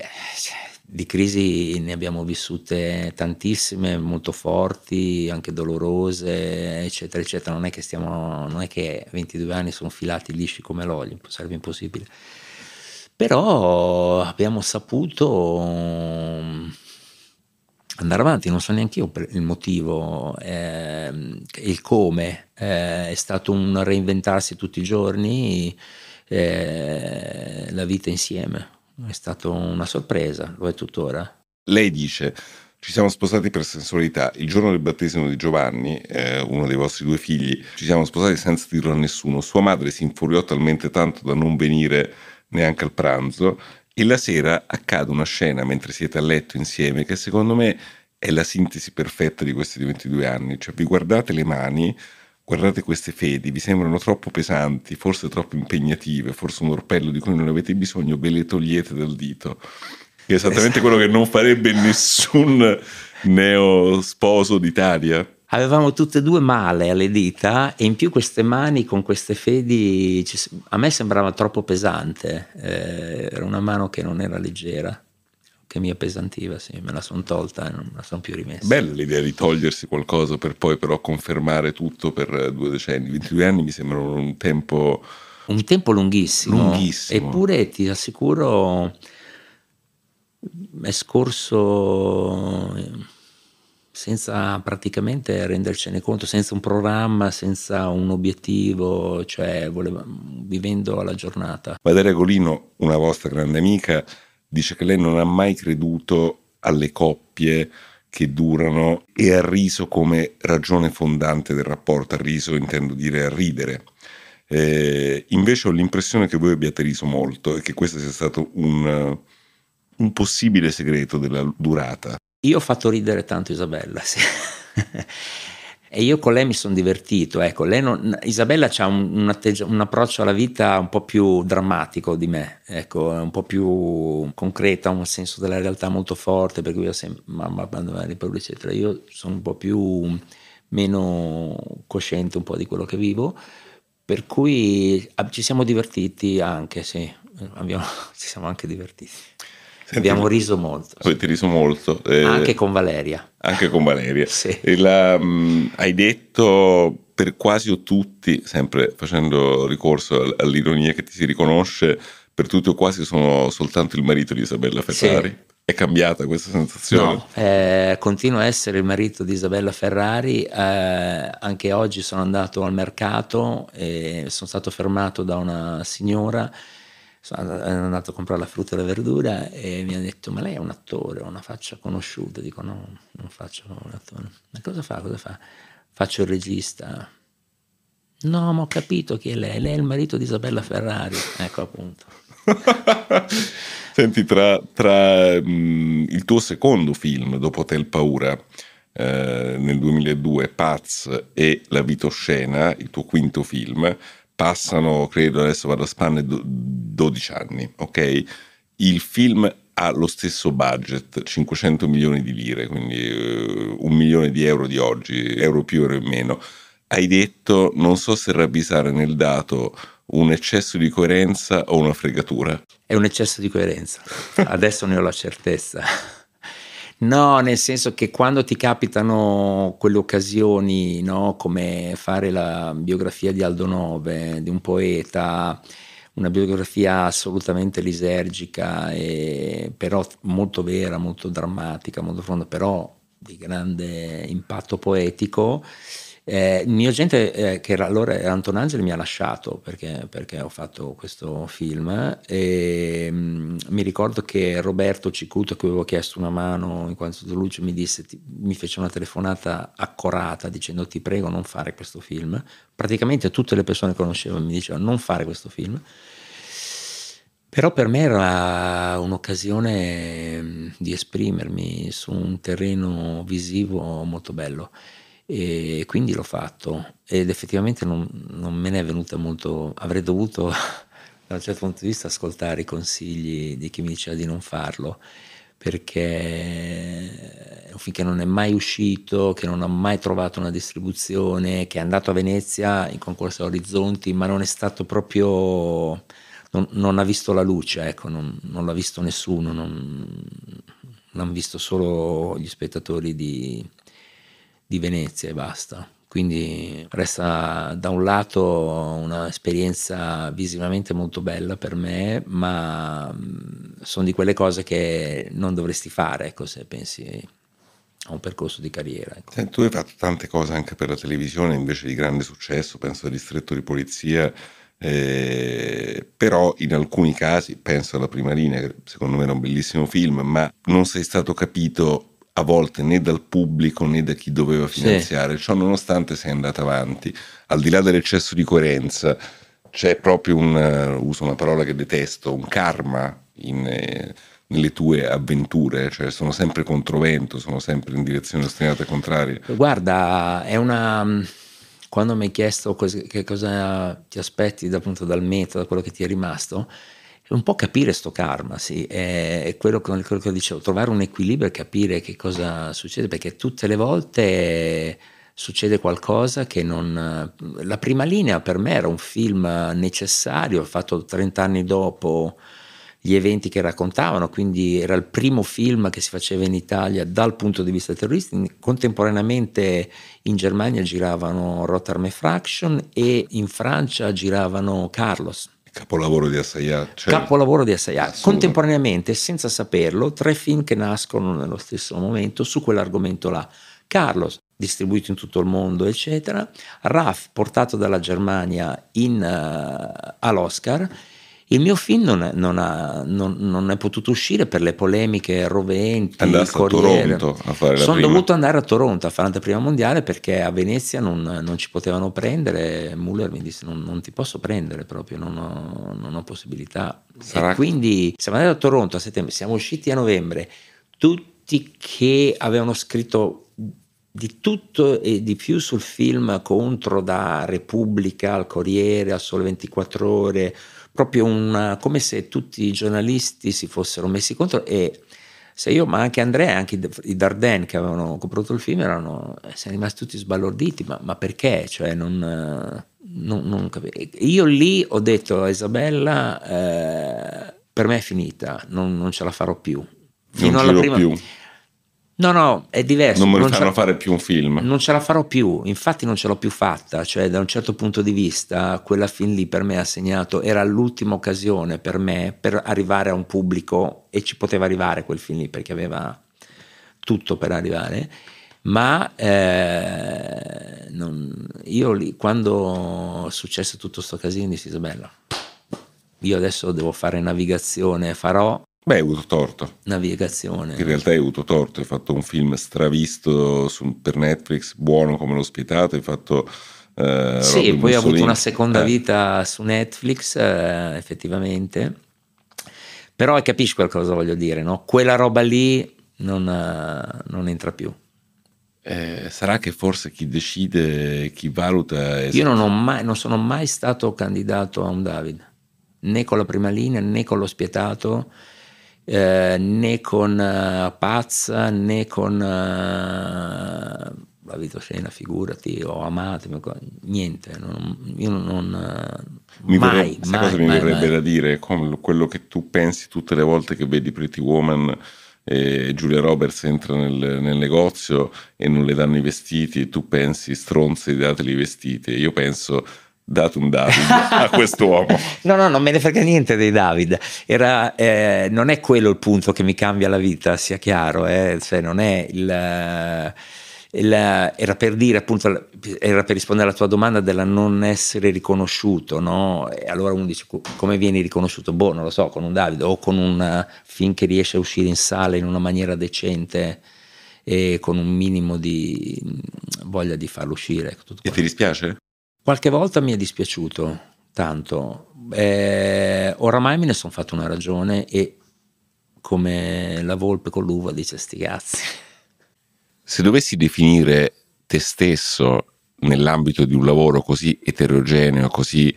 Speaker 1: di crisi ne abbiamo vissute tantissime, molto forti, anche dolorose, eccetera, eccetera. Non è che, stiamo, non è che 22 anni sono filati lisci come l'olio, sarebbe impossibile. Però abbiamo saputo andare avanti, non so neanche io il motivo eh, il come, eh, è stato un reinventarsi tutti i giorni eh, la vita insieme, è stata una sorpresa, lo è tuttora.
Speaker 2: Lei dice,
Speaker 1: ci siamo sposati
Speaker 2: per sensualità, il giorno del battesimo di
Speaker 1: Giovanni, eh,
Speaker 2: uno dei vostri due figli, ci siamo sposati senza dirlo a nessuno, sua madre si infuriò talmente tanto da non venire neanche al pranzo e la sera accade una scena mentre siete a letto insieme che secondo me è la sintesi perfetta di questi 22 anni, cioè vi guardate le mani, guardate queste fedi, vi sembrano troppo pesanti, forse troppo impegnative, forse un orpello di cui non avete bisogno, ve le togliete dal dito. Che è esattamente quello che non
Speaker 1: farebbe nessun neo sposo d'Italia avevamo tutte e due male alle dita e in più queste mani con queste fedi a me sembrava troppo pesante, eh, era una mano che non era leggera, che mi appesantiva, sì, me la sono tolta e non la sono più rimessa. Bella l'idea
Speaker 2: di togliersi qualcosa per poi però confermare tutto per due decenni, 22 anni mi sembrano un tempo... Un tempo lunghissimo.
Speaker 1: lunghissimo. Eppure ti assicuro è scorso senza praticamente rendercene conto, senza un programma, senza un obiettivo, cioè voleva, vivendo la giornata.
Speaker 2: Valeria Golino, una vostra grande amica, dice che lei non ha mai creduto alle coppie che durano e al riso come ragione fondante del rapporto, al riso intendo dire a ridere. Eh, invece ho l'impressione che voi abbiate riso molto e che questo sia stato un, un possibile segreto della
Speaker 1: durata. Io ho fatto ridere tanto Isabella, sì. e io con lei mi sono divertito. Ecco, non, Isabella ha un, un, un, approccio alla vita un po' più drammatico di me, ecco, un po' più concreta, un senso della realtà molto forte, per cui io sempre, mamma, abbandonare il pubblico, eccetera. Io sono un po' più meno cosciente un po' di quello che vivo, per cui ah, ci siamo divertiti anche, sì, Abbiamo, ci siamo anche divertiti. Senti, Abbiamo riso molto.
Speaker 2: Avete riso molto. Eh, anche con Valeria. Anche con Valeria. sì. La, mh, mm, hai detto per quasi o tutti, sempre facendo ricorso all'ironia che ti si riconosce, per tutti o quasi sono soltanto il marito di Isabella Ferrari. Sì. È cambiata questa sensazione? No,
Speaker 1: eh, continua a essere il marito di Isabella Ferrari. Eh, anche oggi sono andato al mercato e sono stato fermato da una signora eh, sono andato a comprare la frutta e la verdura e mi ha detto ma lei è un attore, ha una faccia conosciuta, dico no, non faccio un attore, ma cosa fa, cosa fa? Faccio il regista, no ma ho capito chi è lei, lei è il marito di Isabella Ferrari, ecco appunto.
Speaker 2: Senti, tra, tra mh, il tuo secondo film, dopo Tel Paura, eh, nel 2002, Paz e La Vitoscena, il tuo quinto film, passano, credo adesso vado a spanne, 12 anni, ok? Il film ha lo stesso budget, 500 milioni di lire, quindi uh, un milione di euro di oggi, euro più, euro in meno. Hai detto, non so se ravvisare nel dato un eccesso di coerenza
Speaker 1: o una fregatura. È un eccesso di coerenza, adesso ne ho la certezza. No, nel senso che quando ti capitano quelle occasioni, no, come fare la biografia di Aldo Nove, di un poeta, una biografia assolutamente lisergica, e, però molto vera, molto drammatica, molto fonda, però di grande impatto poetico, eh, il mio agente, eh, che era, allora era Antonangeli, mi ha lasciato perché, perché, ho fatto questo film e mh, mm, mi ricordo che Roberto Cicuto, a cui avevo chiesto una mano in quanto luce, mi disse, ti, mi fece una telefonata accorata dicendo ti prego non fare questo film. Praticamente tutte le persone che conoscevo mi dicevano non fare questo film. Però per me era un'occasione mm, di esprimermi su un terreno visivo molto bello e quindi l'ho fatto ed effettivamente non, non me ne è venuta molto, avrei dovuto da un certo punto di vista ascoltare i consigli di chi mi diceva di non farlo perché eh, finché non è mai uscito, che non ha mai trovato una distribuzione, che è andato a Venezia in concorso a Orizzonti, ma non è stato proprio... non, non ha visto la luce, ecco, non, non l'ha visto nessuno, non, l'hanno visto solo gli spettatori di, di Venezia e basta. Quindi resta da un lato un'esperienza visivamente molto bella per me, ma mm, sono di quelle cose che non dovresti fare, ecco, se pensi a un percorso di carriera. Ecco. Senti, tu hai fatto tante cose anche per la televisione,
Speaker 2: invece di grande successo, penso al distretto di polizia, eh, però in alcuni casi, penso alla prima linea, che secondo me era un bellissimo film, ma non sei stato capito a volte né dal pubblico né da chi doveva finanziare, sì. ciò nonostante sei andata avanti, al di là dell'eccesso di coerenza, c'è proprio un, eh, uso una parola che detesto, un karma in, eh, nelle tue avventure, cioè sono sempre controvento, sono sempre in direzione ostinata e
Speaker 1: contraria. Guarda, è una... Mm, quando mi hai chiesto cos- che cosa ti aspetti da, appunto, dal metodo, da quello che ti è rimasto, un po' capire sto karma, sì, è quello, con, quello che dicevo, trovare un equilibrio e capire che cosa succede, perché tutte le volte succede qualcosa che non... La prima linea per me era un film necessario, fatto 30 anni dopo gli eventi che raccontavano, quindi era il primo film che si faceva in Italia dal punto di vista terroristico, contemporaneamente in Germania giravano Rotterdam Fraction e in Francia giravano Carlos, Capolavoro di Assayat. Cioè, Capolavoro di Assayat. Contemporaneamente, senza saperlo, tre film che nascono nello stesso momento su quell'argomento là. Carlos, distribuito in tutto il mondo, eccetera. Raf, portato dalla Germania in, uh, all'Oscar il mio film non, non, ha, non, non è potuto uscire per le polemiche roventi. Andasse a Toronto a fare Sono prima. dovuto andare a Toronto a fare l'anteprima mondiale perché a Venezia non, ci potevano prendere. Muller mi disse: Non, ti posso prendere proprio, non ho, ho possibilità. quindi siamo andati a Toronto a settembre, siamo usciti a novembre. Tutti che avevano scritto di tutto e di più sul film contro da Repubblica al Corriere, al Sole 24 Ore, proprio una, come se tutti i giornalisti si fossero messi contro e se io, ma anche Andrea, anche i Dardenne che avevano comprato il film, erano, eh, sono rimasti tutti sbalorditi, ma, ma perché? Cioè, non, eh, non, non Io lì ho detto a Isabella, eh, per me è finita, non, non ce la farò più.
Speaker 2: Fino non alla prima... più
Speaker 1: No, no, è diverso. Non me lo fanno fare più un film. Non ce la farò più, infatti non ce l'ho più fatta, cioè da un certo punto di vista quella film lì per me ha segnato, era l'ultima occasione per me per arrivare a un pubblico e ci poteva arrivare quel film lì perché aveva tutto per arrivare, ma eh, non, io lì, quando è successo tutto questo casino mi di Isabella, io adesso devo fare navigazione, farò Beh, hai avuto torto. Navigazione. In realtà hai avuto
Speaker 2: torto, hai fatto un film stravisto su, per Netflix, buono come l'ho ospitato, hai fatto... Eh, sì, poi Mussolini. ha avuto una seconda eh.
Speaker 1: vita su Netflix, eh, effettivamente. Però capisci qualcosa voglio dire, no? Quella roba lì non, eh, non entra più. Eh, sarà che forse chi decide, chi valuta... Esatto. Io non, mai, non sono mai stato candidato a un David, né con la prima linea né con lo spietato eh, né con uh, eh, Pazza né con uh, eh, la scena figurati, o Amate, niente, non, io non... Mi mai, vorrebbe, mai, cosa mai, verrebbe mai. da
Speaker 2: dire, come quello che tu pensi tutte le volte che vedi Pretty Woman e Giulia Roberts entra nel, nel, negozio e non le danno i vestiti, tu pensi stronze, dateli i
Speaker 1: vestiti, io penso dato un David a quest'uomo. no, no, non me ne frega niente dei David. Era, eh, non è quello il punto che mi cambia la vita, sia chiaro, eh? cioè, non è il. Eh, il era per dire appunto, era per rispondere alla tua domanda della non essere riconosciuto, no? E allora uno dice: come vieni riconosciuto? Boh, non lo so, con un David o con un film che riesce a uscire in sala in una maniera decente e con un minimo di mm, voglia di farlo uscire. Ecco, e ti dispiace? Qualche volta mi è dispiaciuto tanto, eh, oramai me ne sono fatto una ragione e come la volpe con l'uva dice sti cazzi.
Speaker 2: Se dovessi definire te stesso nell'ambito di un lavoro così eterogeneo, così eh,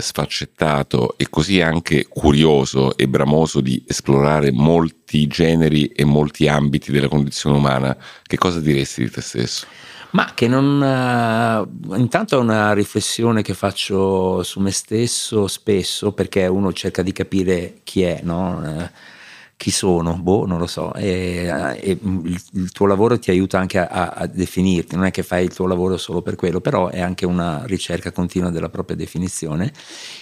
Speaker 2: sfaccettato e così anche curioso e bramoso di esplorare molti generi e molti ambiti della condizione umana, che cosa diresti di te stesso?
Speaker 1: Ma che non... Eh, intanto è una riflessione che faccio su me stesso spesso perché uno cerca di capire chi è, no? Eh, chi sono, boh, non lo so. E, eh, e il, tuo lavoro ti aiuta anche a, a, definirti, non è che fai il tuo lavoro solo per quello, però è anche una ricerca continua della propria definizione.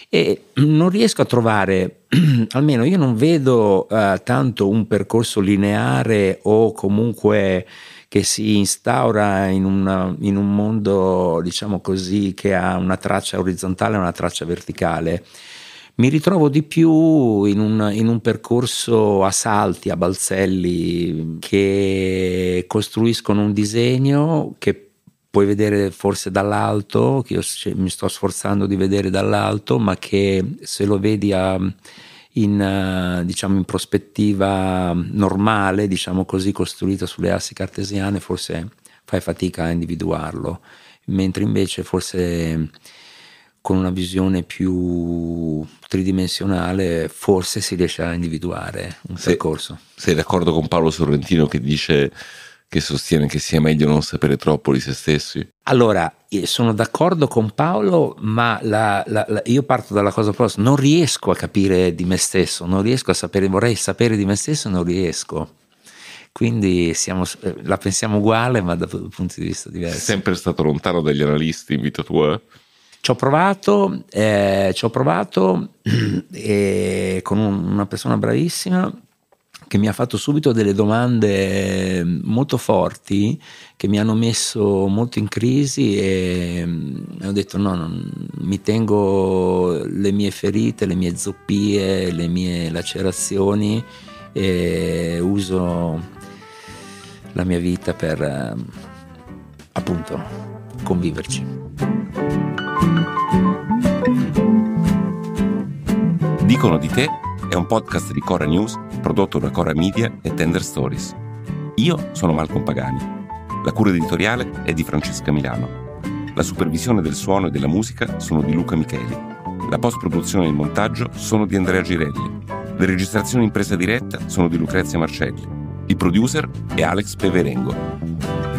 Speaker 1: E non riesco a trovare, almeno io non vedo uh, tanto un percorso lineare o comunque che si instaura in, una, in un mondo, diciamo così, che ha una traccia orizzontale e una traccia verticale mi ritrovo di più in un, in un, percorso a salti, a balzelli, che costruiscono un disegno che puoi vedere forse dall'alto, che io mi sto sforzando di vedere dall'alto, ma che se lo vedi a in, eh, diciamo, in prospettiva normale, diciamo così, costruita sulle assi cartesiane, forse fai fatica a individuarlo, mentre invece forse con una visione più tridimensionale forse si riesce a individuare un percorso. Sei, sei d'accordo con Paolo Sorrentino che
Speaker 2: dice che sostiene che sia meglio non sapere troppo di se stessi?
Speaker 1: Allora, sono d'accordo con Paolo, ma la, la, la, io parto dalla cosa prossima, non riesco a capire di me stesso, non riesco a sapere, vorrei sapere di me stesso, non riesco. Quindi siamo, eh, la pensiamo uguale, ma da punti di vista diversi. Sempre stato lontano dagli analisti in vita tua? Ci ho provato, eh, ci ho provato eh, con un, una persona bravissima che mi ha fatto subito delle domande ehm, molto forti che mi hanno messo molto in crisi e ehm, ho detto no, non, mi tengo le mie ferite, le mie zoppie, le mie lacerazioni e uso la mia vita per ehm, appunto conviverci.
Speaker 2: Dicono di te è un podcast di Cora News prodotto da Cora Media e Tender Stories. Io sono Malcolm Pagani. La cura editoriale è di Francesca Milano. La supervisione del suono e della musica sono di Luca Micheli. La post-produzione e il montaggio sono di Andrea Girelli. Le registrazioni in presa diretta sono di Lucrezia Marcelli. Il producer è Alex Peverengo.